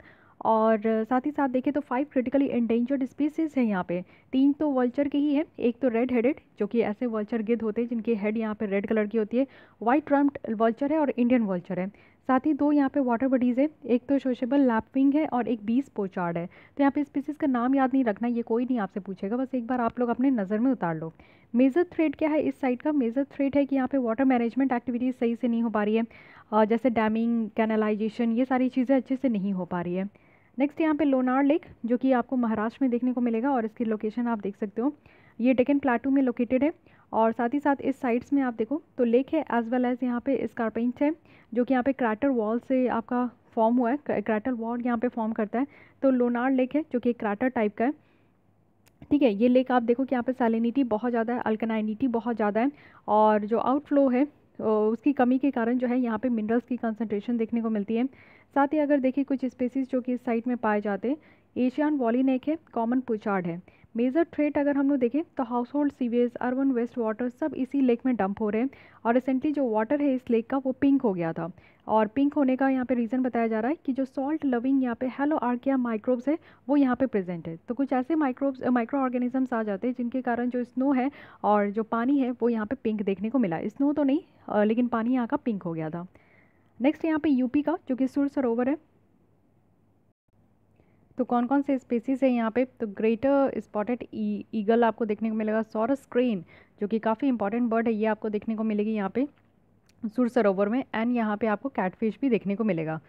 और साथ ही साथ देखें तो फाइव क्रिटिकली एंडेंजर्ड स्पीसीज़ हैं यहाँ पे तीन तो वल्चर के ही हैं एक तो रेड हेडेड जो कि ऐसे वल्चर गिद्ध होते हैं जिनके हेड यहाँ पे रेड कलर की होती है वाइट ट्रम्प वल्चर है और इंडियन वल्चर है साथ ही दो यहाँ पे वाटर बडीज़ है एक तो शोशेबल लैपविंग है और एक बीस पोचार्ड है तो यहाँ पे स्पीसीज़ का नाम याद नहीं रखना ये कोई नहीं आपसे पूछेगा बस एक बार आप लोग अपने नज़र में उतार लो मेजर थ्रेड क्या है इस साइड का मेजर थ्रेड है कि यहाँ पे वाटर मैनेजमेंट एक्टिविटीज़ सही से नहीं हो पा रही है जैसे डैमिंग कैनलाइजेशन ये सारी चीज़ें अच्छे से नहीं हो पा रही है नेक्स्ट यहाँ पे लोनार लेक जो कि आपको महाराष्ट्र में देखने को मिलेगा और इसकी लोकेशन आप देख सकते हो ये डेकन प्लाटू में लोकेटेड है और साथ ही साथ इस साइड्स में आप देखो तो लेक है एज वेल एज़ यहाँ पे स्कारपेंट है जो कि यहाँ पे क्राटर वॉल से आपका फॉर्म हुआ है क्राटर वॉल यहाँ पे फॉर्म करता है तो लोनार लेक है जो कि क्राटर टाइप का है ठीक है ये लेक आप देखो कि यहाँ पे सैलिनिटी बहुत ज़्यादा है अल्कनाइनिटी बहुत ज़्यादा है और जो आउटफ्लो है उसकी कमी के कारण जो है यहाँ पे मिनरल्स की कंसंट्रेशन देखने को मिलती है साथ ही अगर देखिए कुछ स्पेसीज़ जो कि इस साइट में पाए जाते हैं एशियान वॉलीनेक है कॉमन पुचार्ड है मेजर थ्रेट अगर हम लोग देखें तो house hold sewage urban waste water सब इसी लेक में डंप हो रहे हैं और रिसेंटली जो वाटर है इस लेक का वो पिंक हो गया था और पिंक होने का यहाँ पे रीज़न बताया जा रहा है कि जो सॉल्ट लविंग यहाँ पे हेलो आर्किया माइक्रोब्स है वो यहाँ पे प्रेजेंट है तो कुछ ऐसे माइक्रोब्स माइक्रो ऑर्गेनिजम्स आ जाते हैं जिनके कारण जो स्नो है और जो पानी है वो यहाँ पे पिंक देखने को मिला स्नो तो नहीं लेकिन पानी यहाँ का पिंक हो गया था नेक्स्ट यहाँ पे यूपी का जो कि सुर सरोवर है तो कौन कौन से स्पेसीज़ है यहाँ पे तो ग्रेटर स्पॉटेड ईगल आपको देखने को मिलेगा सॉरस क्रेन जो कि काफ़ी इंपॉर्टेंट बर्ड है ये आपको देखने को मिलेगी यहाँ पे सुर सरोवर में एंड यहाँ पे आपको कैटफिश भी देखने को मिलेगा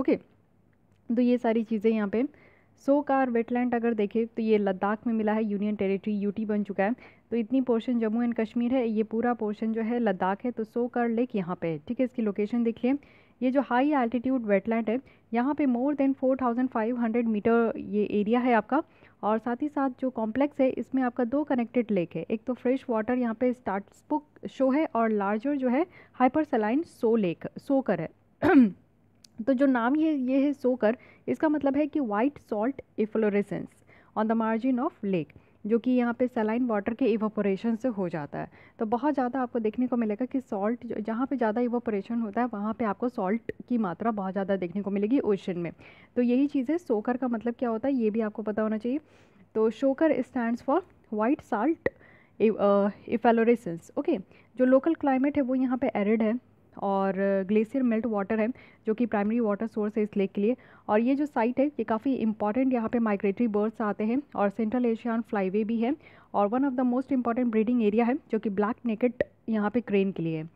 ओके तो ये सारी चीज़ें यहाँ पे सो कार वेटलैंड अगर देखें तो ये लद्दाख में मिला है यूनियन टेरिटरी यूटी बन चुका है तो इतनी पोर्शन जम्मू एंड कश्मीर है ये पूरा पोर्शन जो है लद्दाख है तो सो कार लेक यहाँ पे है ठीक है इसकी लोकेशन देखिए ये जो हाई एल्टीट्यूड वेटलैंड है यहाँ पे मोर देन 4500 मीटर ये एरिया है आपका और साथ ही साथ जो कॉम्प्लेक्स है इसमें आपका दो कनेक्टेड लेक है एक तो फ्रेश वाटर यहाँ पे स्टार्टस्पुक शो है और लार्जर जो है हाइपरसलाइन सो लेक सोकर है तो जो नाम ये ये है सोकर इसका मतलब है कि white salt efflorescence on the margin of lake जो कि यहाँ पे सलाइन वाटर के इवोपोरेशन से हो जाता है तो बहुत ज़्यादा आपको देखने को मिलेगा कि सॉल्ट जहाँ पे ज़्यादा इवोपोरेशन होता है वहाँ पे आपको सॉल्ट की मात्रा बहुत ज़्यादा देखने को मिलेगी ओशन में तो यही चीज़ है सोकर का मतलब क्या होता है ये भी आपको पता होना चाहिए तो Tsokar stand for white salt efflorescence okay जो लोकल क्लाइमेट है वो यहाँ पर एरिड है और ग्लेशियर मेल्ट वाटर है जो कि प्राइमरी वाटर सोर्स है इस लेक के लिए और ये जो साइट है ये काफ़ी इंपॉर्टेंट यहाँ पे माइग्रेटरी बर्ड्स आते हैं और सेंट्रल एशियान फ्लाईवे भी है और one of the most important breeding area है जो कि ब्लैक नेकेट यहाँ पे क्रेन के लिए है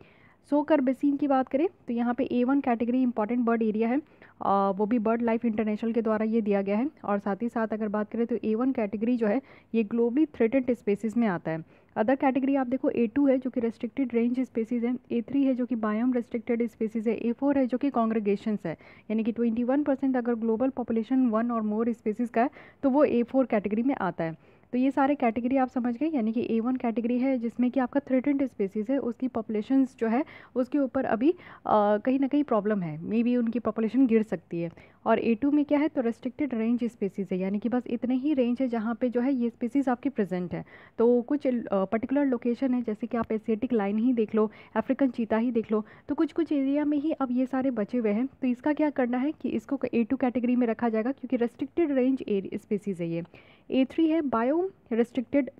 कर बेसिन की बात करें तो यहाँ पे A one category important bird area है आ, वो भी बर्ड लाइफ इंटरनेशनल के द्वारा ये दिया गया है और साथ ही साथ अगर बात करें तो ए वन कैटेगरी जो है ये ग्लोबली थ्रेटेड स्पेसिस में आता है अदर कैटेगरी आप देखो ए टू है जो कि रेस्ट्रिक्टेड रेंज स्पेसिस है ए थ्री है जो कि बायोम रेस्ट्रिक्टेड स्पेसिस है ए फोर है जो कि कॉन्ग्रेगेशंस है यानी कि ट्वेंटी वन परसेंट अगर global population one or more spaces का है तो वो ए फोर कैटेगरी में आता है तो ये सारे कैटेगरी आप समझ गए यानी कि ए वन कैटेगरी है जिसमें कि आपका थ्रेटेंड स्पेसीज़ है उसकी पॉपुलेशन जो है उसके ऊपर अभी कहीं ना कहीं प्रॉब्लम है मे बी उनकी पॉपुलेशन गिर सकती है और ए टू में क्या है तो रेस्ट्रिक्टेड रेंज स्पेसीज़ है यानी कि बस इतने ही रेंज है जहाँ पे जो है ये स्पेसीज़ आपकी प्रेजेंट है तो कुछ पर्टिकुलर लोकेशन है जैसे कि आप एसिएटिक लाइन ही देख लो अफ्रीकन चीता ही देख लो तो कुछ कुछ एरिया में ही अब ये सारे बचे हुए हैं तो इसका क्या करना है कि इसको ए टू कैटेगरी में रखा जाएगा क्योंकि रेस्ट्रिक्टेड रेंज स्पेसीज़ है ये ए थ्री है बायो restricted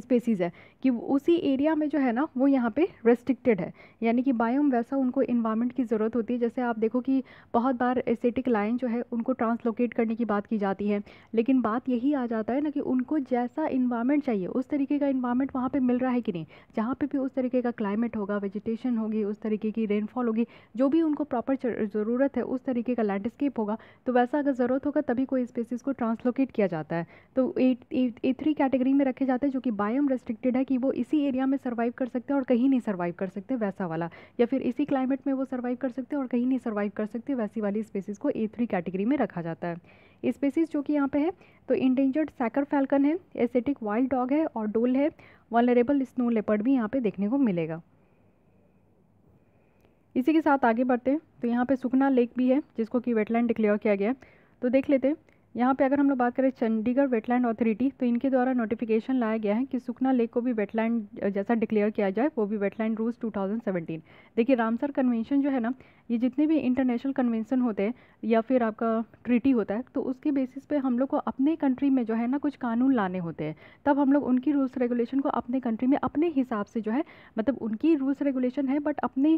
स्पेसीज़ है कि उसी एरिया में जो है ना वो यहाँ पे रेस्ट्रिक्टेड है यानी कि बायोम वैसा उनको इन्वायरमेंट की ज़रूरत होती है जैसे आप देखो कि बहुत बार एसेटिक लाइन जो है उनको ट्रांसलोकेट करने की बात की जाती है लेकिन बात यही आ जाता है ना कि उनको जैसा इन्वायरमेंट चाहिए उस तरीके का इन्वायरमेंट वहाँ पर मिल रहा है कि नहीं जहाँ पर भी उस तरीके का क्लाइमेट होगा वेजिटेशन होगी उस तरीके की रेनफॉल होगी जो भी उनको प्रॉपर ज़रूरत है उस तरीके का लैंडस्केप होगा तो वैसा अगर ज़रूरत होगा तभी कोई स्पेसीज़ को ट्रांसलोकेट किया जाता है तो ए थ्री कैटेगरी में रखे जाते हैं जो कि बायोम रेस्ट्रिक्टेड है कि वो इसी एरिया में सर्वाइव कर सकते हैं और कहीं नहीं सर्वाइव कर सकते वैसा वाला या फिर इसी क्लाइमेट में वो सर्वाइव कर सकते हैं और कहीं नहीं सर्वाइव कर सकते वैसी वाली स्पेसीज़ को ए कैटेगरी में रखा जाता है स्पेसीज़ जो कि यहाँ पे है तो इंडेंजर्ड सैकर फैल्कन है एसेटिक वाइल्ड डॉग है और डोल है वॉलरेबल स्नो लेपर्ड भी यहाँ पे देखने को मिलेगा इसी के साथ आगे बढ़ते हैं तो यहाँ पे सुखना लेक भी है जिसको कि वेटलैंड डिक्लेयर किया गया है तो देख लेते हैं यहाँ पे अगर हम लोग बात करें चंडीगढ़ वेटलैंड अथॉरिटी तो इनके द्वारा नोटिफिकेशन लाया गया है कि सुखना लेक को भी वेटलैंड जैसा डिक्लेयर किया जाए वो भी वेटलैंड रूल्स 2017 देखिए रामसर कन्वेंशन जो है ना ये जितने भी इंटरनेशनल कन्वेंशन होते हैं या फिर आपका ट्रीटी होता है तो उसके बेसिस पे हम लोग को अपने कंट्री में जो है ना कुछ कानून लाने होते हैं तब हम लोग उनकी रूल्स रेगुलेशन को अपने कंट्री में अपने हिसाब से जो है मतलब उनकी रूल्स रेगुलेशन है बट अपने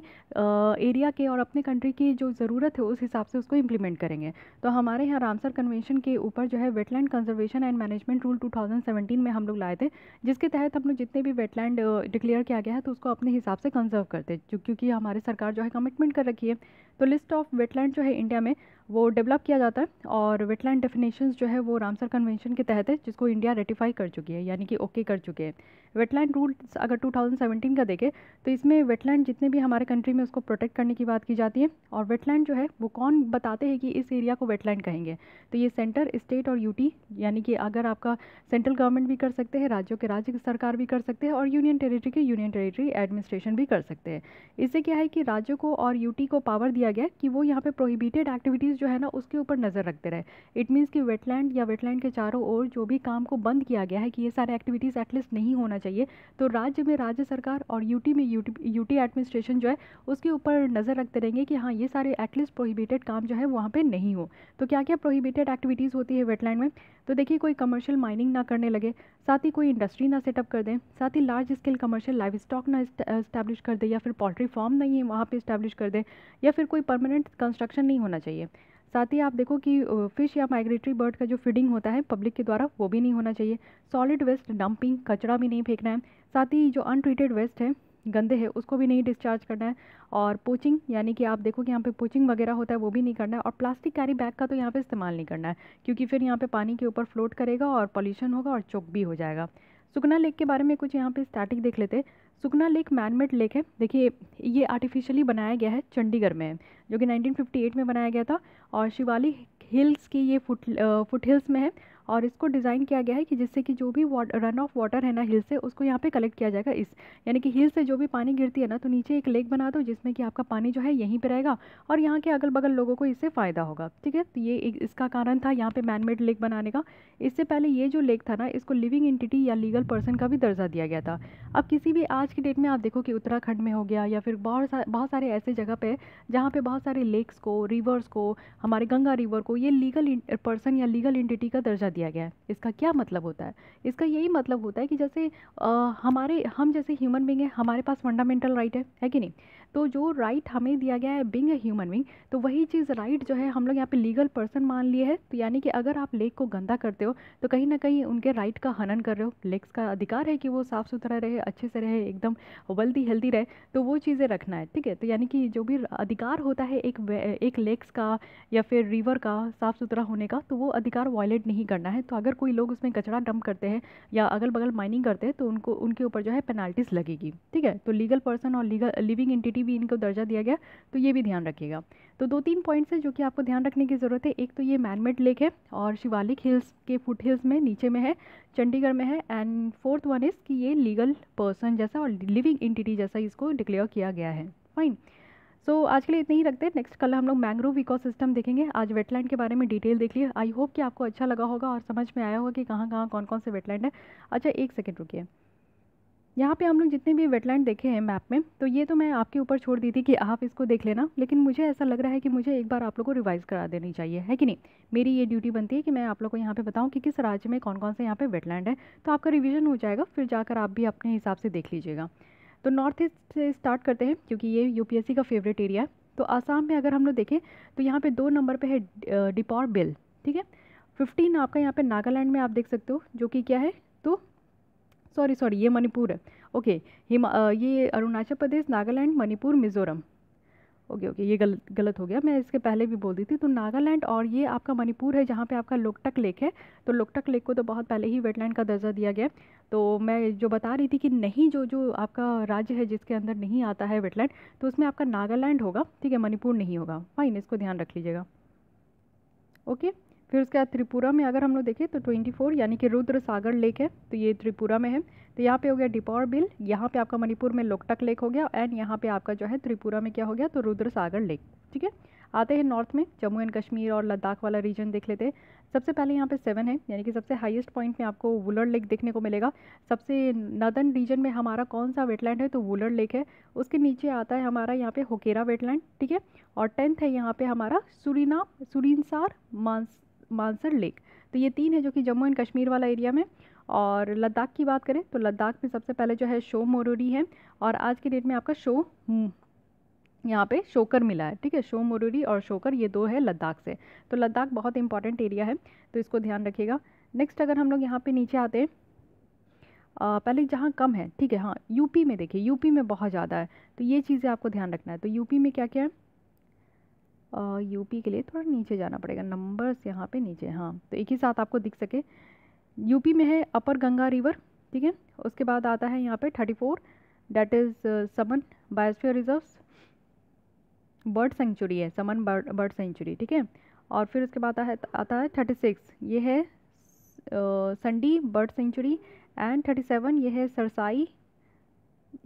एरिया के और अपने कंट्री की जो ज़रूरत है उस हिसाब से उसको इम्प्लीमेंट करेंगे तो हमारे यहाँ रामसर कन्वेंशन के ऊपर जो है wetland conservation and management rule 2017 में हम लोग लाए थे जिसके तहत हम लोग जितने भी वेटलैंड डिक्लेयर uh, किया गया है तो उसको अपने हिसाब से कंजर्व करते क्योंकि हमारी सरकार जो है कमिटमेंट कर रखी है तो लिस्ट ऑफ वेटलैंड जो है इंडिया में वो डेवलप किया जाता है और वेटलैंड डेफिनेशन जो है वो रामसर कन्वेंशन के तहत है जिसको इंडिया रेटिफाई कर चुकी है यानी कि ओके कर चुके हैं वेटलैंड रूल्स अगर 2017 का देखें तो इसमें वेटलैंड जितने भी हमारे कंट्री में उसको प्रोटेक्ट करने की बात की जाती है और वेटलैंड जो है वो कौन बताते हैं कि इस एरिया को वेटलैंड कहेंगे तो ये सेंटर स्टेट और यूटी यानी कि अगर आपका सेंट्रल गवर्नमेंट भी कर सकते हैं राज्यों के राज्य सरकार भी कर सकते हैं और यूनियन टेरेटरी के यूनियन टेरेटरी एडमिनिस्ट्रेशन भी कर सकते हैं इससे क्या है कि राज्यों को और यूटी को पावर दिया किया गया कि वो यहाँ पे प्रोहिबिटेड एक्टिविटीज़ जो है ना उसके ऊपर नज़र रखते रहे इट मीन्स कि वेटलैंड या वेटलैंड के चारों ओर जो भी काम को बंद किया गया है कि ये सारे एक्टिविटीज़ एटलीस्ट नहीं होना चाहिए तो राज्य में राज्य सरकार और यूटी में यूटी एडमिनिस्ट्रेशन जो है उसके ऊपर नज़र रखते रहेंगे कि हाँ ये सारे एटलीस्ट प्रोहिबिटेड काम जो है वहाँ पर नहीं हो तो क्या क्या प्रोहिबिटेड एक्टिविटीज़ होती है वेटलैंड में तो देखिए कोई कमर्शियल माइनिंग ना करने लगे साथ ही कोई इंडस्ट्री ना सेटअप कर दें साथ ही large scale commercial livestock ना इस्टेब्लिश कर दे या फिर पोल्ट्री फार्म नहीं है वहाँ पर इस्टेब्लिश कर दे या फिर कोई परमानेंट कंस्ट्रक्शन नहीं होना चाहिए साथ ही आप देखो कि फ़िश या माइग्रेटरी बर्ड का जो फीडिंग होता है पब्लिक के द्वारा वो भी नहीं होना चाहिए सॉलिड वेस्ट डंपिंग कचरा भी नहीं फेंकना है साथ ही जो अनट्रीटेड वेस्ट है गंदे है उसको भी नहीं डिस्चार्ज करना है और पोचिंग यानी कि आप देखो कि यहाँ पे पोचिंग वगैरह होता है वो भी नहीं करना है और प्लास्टिक कैरी बैग का तो यहाँ पे इस्तेमाल नहीं करना है क्योंकि फिर यहाँ पे पानी के ऊपर फ्लोट करेगा और पॉल्यूशन होगा और चोक भी हो जाएगा सुकना लेक के बारे में कुछ यहाँ पे स्टैटिक देख लेते सुकना लेक मैनमेड लेक है देखिए ये आर्टिफिशियली बनाया गया है चंडीगढ़ में जो कि 1958 में बनाया गया था और शिवालिक हिल्स की ये फुट फुट हिल्स में है और इसको डिज़ाइन किया गया है कि जिससे कि जो भी रन ऑफ वाटर है ना हिल से उसको यहाँ पे कलेक्ट किया जाएगा इस यानी कि हिल से जो भी पानी गिरती है ना तो नीचे एक लेक बना दो जिसमें कि आपका पानी जो है यहीं पे रहेगा और यहाँ के अगल बगल लोगों को इससे फ़ायदा होगा ठीक है तो ये एक इसका कारण था यहाँ पर मैन मेड लेक बनाने का इससे पहले ये जो लेक था ना इसको लिविंग इंटिटी या लीगल पर्सन का भी दर्जा दिया गया था अब किसी भी आज की डेट में आप देखो कि उत्तराखंड में हो गया या फिर बहुत बहुत सारे ऐसे जगह पर जहाँ पर बहुत सारे लेक्स को रिवर्स को हमारे गंगा रिवर को ये लीगल पर्सन या लीगल इंटिटी का दर्जा दिया गया है इसका क्या मतलब होता है इसका यही मतलब होता है कि जैसे आ, हमारे हम जैसे ह्यूमन बींग हैं हमारे पास फंडामेंटल राइट है है कि नहीं तो जो राइट हमें दिया गया है बिंग ए ह्यूमन बिंग तो वही चीज़ राइट जो है हम लोग यहाँ पे लीगल पर्सन मान लिए है तो यानी कि अगर आप लेक को गंदा करते हो तो कहीं ना कहीं उनके राइट का हनन कर रहे हो लेक्स का अधिकार है कि वो साफ़ सुथरा रहे अच्छे से रहे एकदम वेल्दी हेल्दी रहे तो वो चीज़ें रखना है ठीक है तो यानी कि जो भी अधिकार होता है एक एक लेक्स का या फिर रिवर का साफ़ सुथरा होने का तो वो अधिकार वॉयलेट नहीं करना है तो अगर कोई लोग उसमें कचरा डंप करते हैं या अगल बगल माइनिंग करते हैं तो उनको उनके ऊपर जो है पेनाल्टीज़ लगेगी ठीक है तो लीगल पर्सन और लीगल लिविंग एंटिटी भी इनको दर्जा दिया गया तो ये भी ध्यान रखिएगा तो दो तीन पॉइंट्स हैं जो कि आपको ध्यान रखने की ज़रूरत है एक तो ये मैनमेड लेक है और शिवालिक हिल्स के फुट हिल्स में नीचे में है चंडीगढ़ में है एंड फोर्थ वन इज़ कि ये लीगल पर्सन जैसा और लिविंग इंटिटी जैसा इसको डिक्लेयर किया गया है फाइन सो so, आज के लिए इतने ही रखते हैं नेक्स्ट कल हम लोग मैंग्रोव इको देखेंगे आज वेटलैंड के बारे में डिटेल देख लिए आई होप कि आपको अच्छा लगा होगा और समझ में आया होगा कि कहाँ कहाँ कौन कौन से वेटलैंड है अच्छा एक सेकेंड रुकिए यहाँ पे हम लोग जितने भी वेटलैंड देखे हैं मैप में तो ये तो मैं आपके ऊपर छोड़ दी थी कि आप इसको देख लेना लेकिन मुझे ऐसा लग रहा है कि मुझे एक बार आप लोगों को रिवाइज़ करा देनी चाहिए है कि नहीं मेरी ये ड्यूटी बनती है कि मैं आप लोग को यहाँ पे बताऊँ कि किस राज्य में कौन कौन से यहाँ पे वेटलैंड है तो आपका रिविज़न हो जाएगा फिर जाकर आप भी अपने हिसाब से देख लीजिएगा तो नॉर्थ ईस्ट से स्टार्ट करते हैं क्योंकि ये यू का फेवरेट एरिया है तो आसाम में अगर हम लोग देखें तो यहाँ पर दो नंबर पर है डिपॉर बिल ठीक है फिफ्टीन आपका यहाँ पर नागालैंड में आप देख सकते हो जो कि क्या है तो सॉरी सॉरी ये मणिपुर है ओके हिमा ये अरुणाचल प्रदेश नागालैंड मणिपुर मिज़ोरम ओके ओके ये गलत गलत हो गया मैं इसके पहले भी बोल दी थी तो नागालैंड और ये आपका मणिपुर है जहाँ पे आपका लोकटक लेक है तो लोकटक लेक को तो बहुत पहले ही वेटलैंड का दर्जा दिया गया तो मैं जो बता रही थी कि नहीं जो जो आपका राज्य है जिसके अंदर नहीं आता है वेटलैंड तो उसमें आपका नागालैंड होगा ठीक है मणिपुर नहीं होगा फाइन इसको ध्यान रख लीजिएगा ओके फिर उसके बाद त्रिपुरा में अगर हम लोग देखें तो 24 यानी कि रुद्र सागर लेक है तो ये त्रिपुरा में है तो यहाँ पे हो गया डिपौर बिल यहाँ पे आपका मणिपुर में लोकटक लेक हो गया एंड यहाँ पे आपका जो है त्रिपुरा में क्या हो गया तो रुद्र सागर लेक ठीक है आते हैं नॉर्थ में जम्मू एंड कश्मीर और लद्दाख वाला रीजन देख लेते हैं सबसे पहले यहाँ पे सेवन है यानी कि सबसे हाईएस्ट पॉइंट में आपको वुलर लेक देखने को मिलेगा सबसे नदन रीजन में हमारा कौन सा वेटलैंड है तो वुलर लेक है उसके नीचे आता है हमारा यहाँ पे होकेरा वेटलैंड ठीक है और टेंथ है यहाँ पे हमारा सुरीना सुरीनसार मानस मानसर लेक तो ये तीन है जो कि जम्मू एंड कश्मीर वाला एरिया में और लद्दाख की बात करें तो लद्दाख में सबसे पहले जो है शो मोरूरी है और आज के डेट में आपका शो हम्म, यहाँ पे शोकर मिला है ठीक है शो मोरूरी और शोकर ये दो है लद्दाख से तो लद्दाख बहुत इंपॉर्टेंट एरिया है तो इसको ध्यान रखिएगा नेक्स्ट अगर हम लोग यहाँ पर नीचे आते हैं आ, पहले जहाँ कम है ठीक है हाँ यूपी में देखिए यूपी में बहुत ज़्यादा है तो ये चीज़ें आपको ध्यान रखना है तो यूपी में क्या क्या है यूपी के लिए थोड़ा नीचे जाना पड़ेगा नंबर्स यहाँ पे नीचे हाँ तो एक ही साथ आपको दिख सके यूपी में है अपर गंगा रिवर ठीक है उसके बाद आता है यहाँ पे thirty four that is Saman biosphere reserves bird sanctuary है समन बर्ड बर्ड सेंचुरी ठीक है और फिर उसके बाद है, आता है थर्टी सिक्स ये है Sandi bird sanctuary and thirty seven ये है सरसाई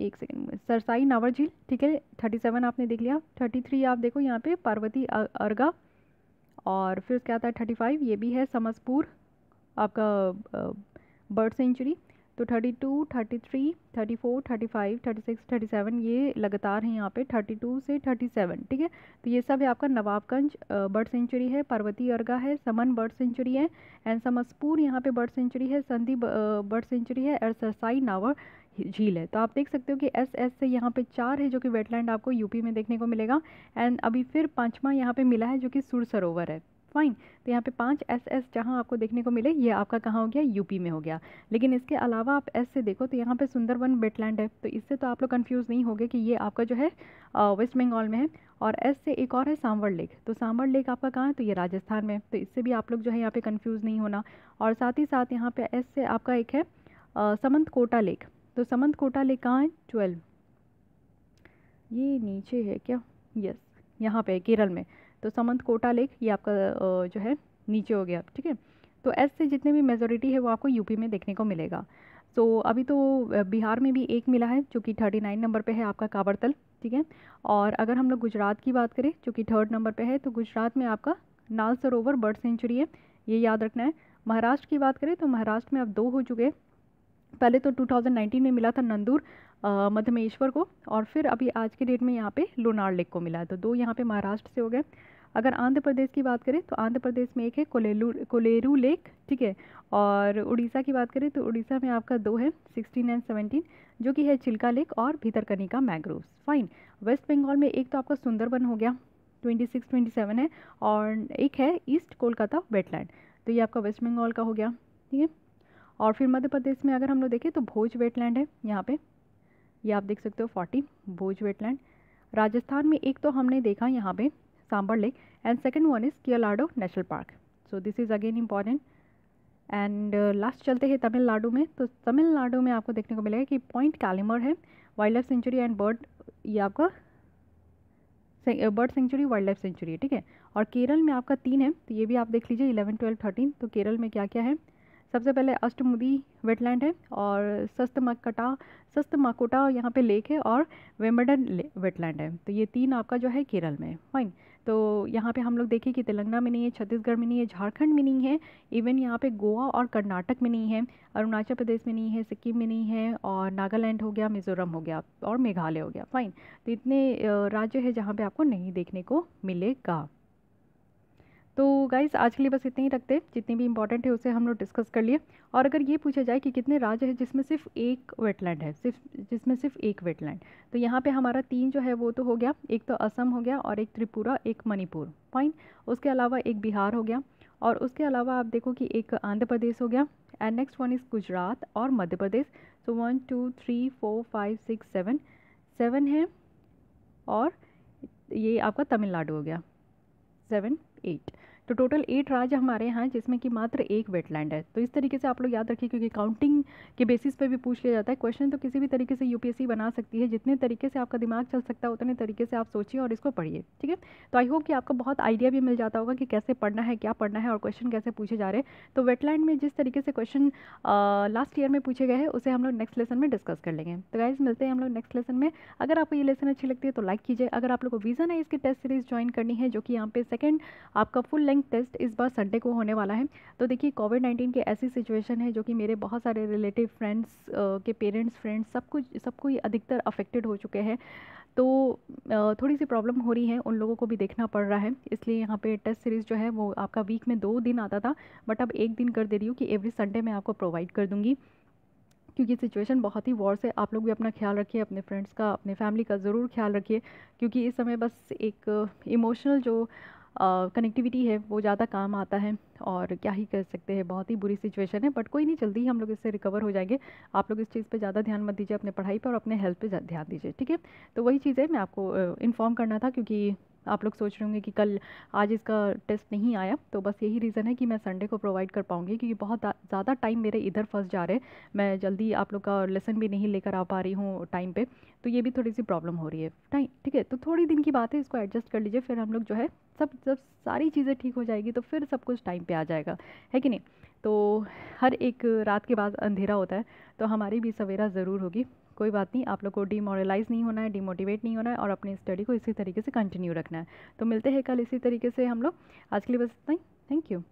एक सेकेंड में सरसाई नावर झील ठीक है थर्टी सेवन आपने देख लिया थर्टी थ्री आप देखो यहाँ पे पार्वती अर्गा और फिर क्या आता है थर्टी फाइव ये भी है समसपुर आपका बर्ड सेंचुरी तो thirty two thirty three thirty four thirty five thirty six thirty seven ये लगातार है यहाँ पे थर्टी टू से थर्टी सेवन ठीक है तो ये सब है आपका नवाबगंज बर्ड सेंचुरी है पार्वती अर्गा है समन बर्ड सेंचुरी है एंड समसपुर यहाँ पे बर्ड सेंचुरी है संधि बर्ड सेंचुरी है और सरसाई नावर झील है तो आप देख सकते हो कि एस एस से यहाँ पे चार है जो कि वेटलैंड आपको यूपी में देखने को मिलेगा एंड अभी फिर पाँचवा यहाँ पे मिला है जो कि सुर सरोवर है फाइन तो यहाँ पे पांच एस एस जहाँ आपको देखने को मिले ये आपका कहाँ हो गया यूपी में हो गया लेकिन इसके अलावा आप एस से देखो तो यहाँ पे सुंदरवन वेटलैंड है तो इससे तो आप लोग कंफ्यूज नहीं होगे कि ये आपका जो है वेस्ट बंगाल में है और एस से एक और है सांवर लेक तो सांवर लेक आपका कहाँ है तो ये राजस्थान में तो इससे भी आप लोग जो है यहाँ पर कन्फ्यूज़ नहीं होना और साथ ही साथ यहाँ पर एस से आपका एक है समंत कोटा लेक तो समंत कोटा कहाँ है ट्वेल्व ये नीचे है क्या यस यहाँ पे केरल में तो समंत कोटा लेक ये आपका जो है नीचे हो गया ठीक है तो एस से जितने भी मेजोरिटी है वो आपको यूपी में देखने को मिलेगा सो so, अभी तो बिहार में भी एक मिला है जो कि थर्टी नाइन नंबर पे है आपका कांवड़तल ठीक है और अगर हम लोग गुजरात की बात करें जो कि थर्ड नंबर पे है तो गुजरात में आपका नाल सरोवर बर्ड सेंचुरी है ये याद रखना है महाराष्ट्र की बात करें तो महाराष्ट्र में अब दो हो चुके हैं पहले तो 2019 में मिला था नंदूर मध्यमेश्वर को और फिर अभी आज के डेट में यहाँ पे लोनार लेक को मिला तो दो यहाँ पे महाराष्ट्र से हो गए अगर आंध्र प्रदेश की बात करें तो आंध्र प्रदेश में एक है कोलेलू कोलेरू लेक ठीक है और उड़ीसा की बात करें तो उड़ीसा में आपका दो है सिक्सटीन एंड सेवनटीन जो कि है चिल्का लेक और भीतरकनी का मैग्रोव फाइन वेस्ट बंगाल में एक तो आपका सुंदरबन हो गया ट्वेंटी सिक्स ट्वेंटी सेवन है और एक है ईस्ट कोलकाता वेटलैंड तो ये आपका वेस्ट बंगाल का हो गया ठीक है और फिर मध्य प्रदेश में अगर हम लोग देखें तो भोज वेटलैंड है यहाँ पे ये आप देख सकते हो फोर्टी भोज वेटलैंड राजस्थान में एक तो हमने देखा यहाँ पे Sambhar lake and second one is Keoladeo national park so this is again important and last चलते हैं तमिलनाडु में तो तमिलनाडु में आपको देखने को मिलेगा कि पॉइंट कालीमर है wildlife sanctuary and bird ये आपका bird sanctuary wildlife sanctuary है ठीक है और केरल में आपका तीन है तो ये भी आप देख लीजिए इलेवन ट्वेल्व थर्टीन तो केरल में क्या क्या है सबसे पहले अष्टमुदी वेटलैंड है और सस्त मकटा सस्त माकोटा यहाँ पे लेक है और वेम्बर्डन वेटलैंड है तो ये तीन आपका जो है केरल में फाइन तो यहाँ पे हम लोग देखें कि तेलंगाना में नहीं है छत्तीसगढ़ में नहीं है झारखंड में नहीं है इवन यहाँ पे गोवा और कर्नाटक में नहीं है अरुणाचल प्रदेश में नहीं है सिक्किम में नहीं है और नागालैंड हो गया मिज़ोरम हो गया और मेघालय हो गया फाइन तो इतने राज्य है जहाँ पर आपको नहीं देखने को मिलेगा तो गाइज़ आज के लिए बस इतने ही रखते हैं जितनी भी इंपॉर्टेंट है उसे हम लोग डिस्कस कर लिए और अगर ये पूछा जाए कि कितने राज्य हैं जिसमें सिर्फ एक वेटलैंड है सिर्फ जिसमें सिर्फ एक वेटलैंड तो यहाँ पे हमारा तीन जो है वो तो हो गया एक तो असम हो गया और एक त्रिपुरा एक मणिपुर फाइन उसके अलावा एक बिहार हो गया और उसके अलावा आप देखो कि एक आंध्र प्रदेश हो गया and next one is Gujarat और Madhya Pradesh so one two three four five six seven seven है और ये आपका तमिलनाडु हो गया सेवन 8 तो टोटल एट राज्य हमारे यहाँ जिसमें कि मात्र एक वेटलैंड है तो इस तरीके से आप लोग याद रखिए क्योंकि काउंटिंग के बेसिस पे भी पूछ लिया जाता है क्वेश्चन तो किसी भी तरीके से यूपीएससी बना सकती है जितने तरीके से आपका दिमाग चल सकता है उतने तरीके से आप सोचिए और इसको पढ़िए ठीक है तो आई होप कि आपको बहुत आइडिया भी मिल जाता होगा कि कैसे पढ़ना है क्या पढ़ना है और क्वेश्चन कैसे पूछे जा रहे हैं तो वेटलैंड में जिस तरीके से क्वेश्चन लास्ट ईयर में पूछे गए हैं उसे हम लोग नेक्स्ट लेसन में डिस्कस कर लेंगे तो गाइज मिलते हैं हम लोग नेक्स्ट लेसन में अगर आपको ये लेसन अच्छी लगती है तो लाइक कीजिए अगर आप लोग को वीज़न है इसकी टेस्ट सीरीज़ ज्वाइन करनी है जो कि यहाँ पे सेकेंड आपका फुल लेंथ सेकेंड टेस्ट इस बार संडे को होने वाला है तो देखिए कोविड नाइन्टीन की ऐसी सिचुएशन है जो कि मेरे बहुत सारे रिलेटिव फ्रेंड्स के पेरेंट्स फ्रेंड्स सब कुछ सबको ही अधिकतर अफेक्टेड हो चुके हैं तो थोड़ी सी प्रॉब्लम हो रही है उन लोगों को भी देखना पड़ रहा है इसलिए यहाँ पे टेस्ट सीरीज़ जो है वो आपका वीक में दो दिन आता था बट अब एक दिन कर दे रही हूँ कि एवरी संडे मैं आपको प्रोवाइड कर दूँगी क्योंकि सिचुएशन बहुत ही वॉर्स है आप लोग भी अपना ख्याल रखिए अपने फ्रेंड्स का अपने फैमिली का ज़रूर ख्याल रखिए क्योंकि इस समय बस एक इमोशनल जो कनेक्टिविटी है वो ज़्यादा काम आता है और क्या ही कर सकते हैं बहुत ही बुरी सिचुएशन है बट कोई नहीं जल्दी ही हम लोग इससे रिकवर हो जाएंगे आप लोग इस चीज़ पे ज़्यादा ध्यान मत दीजिए अपने पढ़ाई पर और अपने हेल्थ पे ध्यान दीजिए ठीक है तो वही चीज़ें मैं आपको इन्फॉर्म करना था क्योंकि आप लोग सोच रहे होंगे कि कल आज इसका टेस्ट नहीं आया तो बस यही रीज़न है कि मैं संडे को प्रोवाइड कर पाऊँगी क्योंकि बहुत ज़्यादा टाइम मेरे इधर फंस जा रहे मैं जल्दी आप लोग का लेसन भी नहीं लेकर आ पा रही हूँ टाइम पर तो ये भी थोड़ी सी प्रॉब्लम हो रही है टाइम ठीक है तो थोड़ी दिन की बात है इसको एडजस्ट कर लीजिए फिर हम लोग जो है सब जब सारी चीज़ें ठीक हो जाएगी तो फिर सब कुछ टाइम पे आ जाएगा है कि नहीं तो हर एक रात के बाद अंधेरा होता है तो हमारी भी सवेरा ज़रूर होगी कोई बात नहीं आप लोग को डीमोरलाइज़ नहीं होना है डीमोटिवेट नहीं होना है और अपनी स्टडी को इसी तरीके से कंटिन्यू रखना है तो मिलते हैं कल इसी तरीके से हम लोग आज के लिए बस इतना ही थैंक यू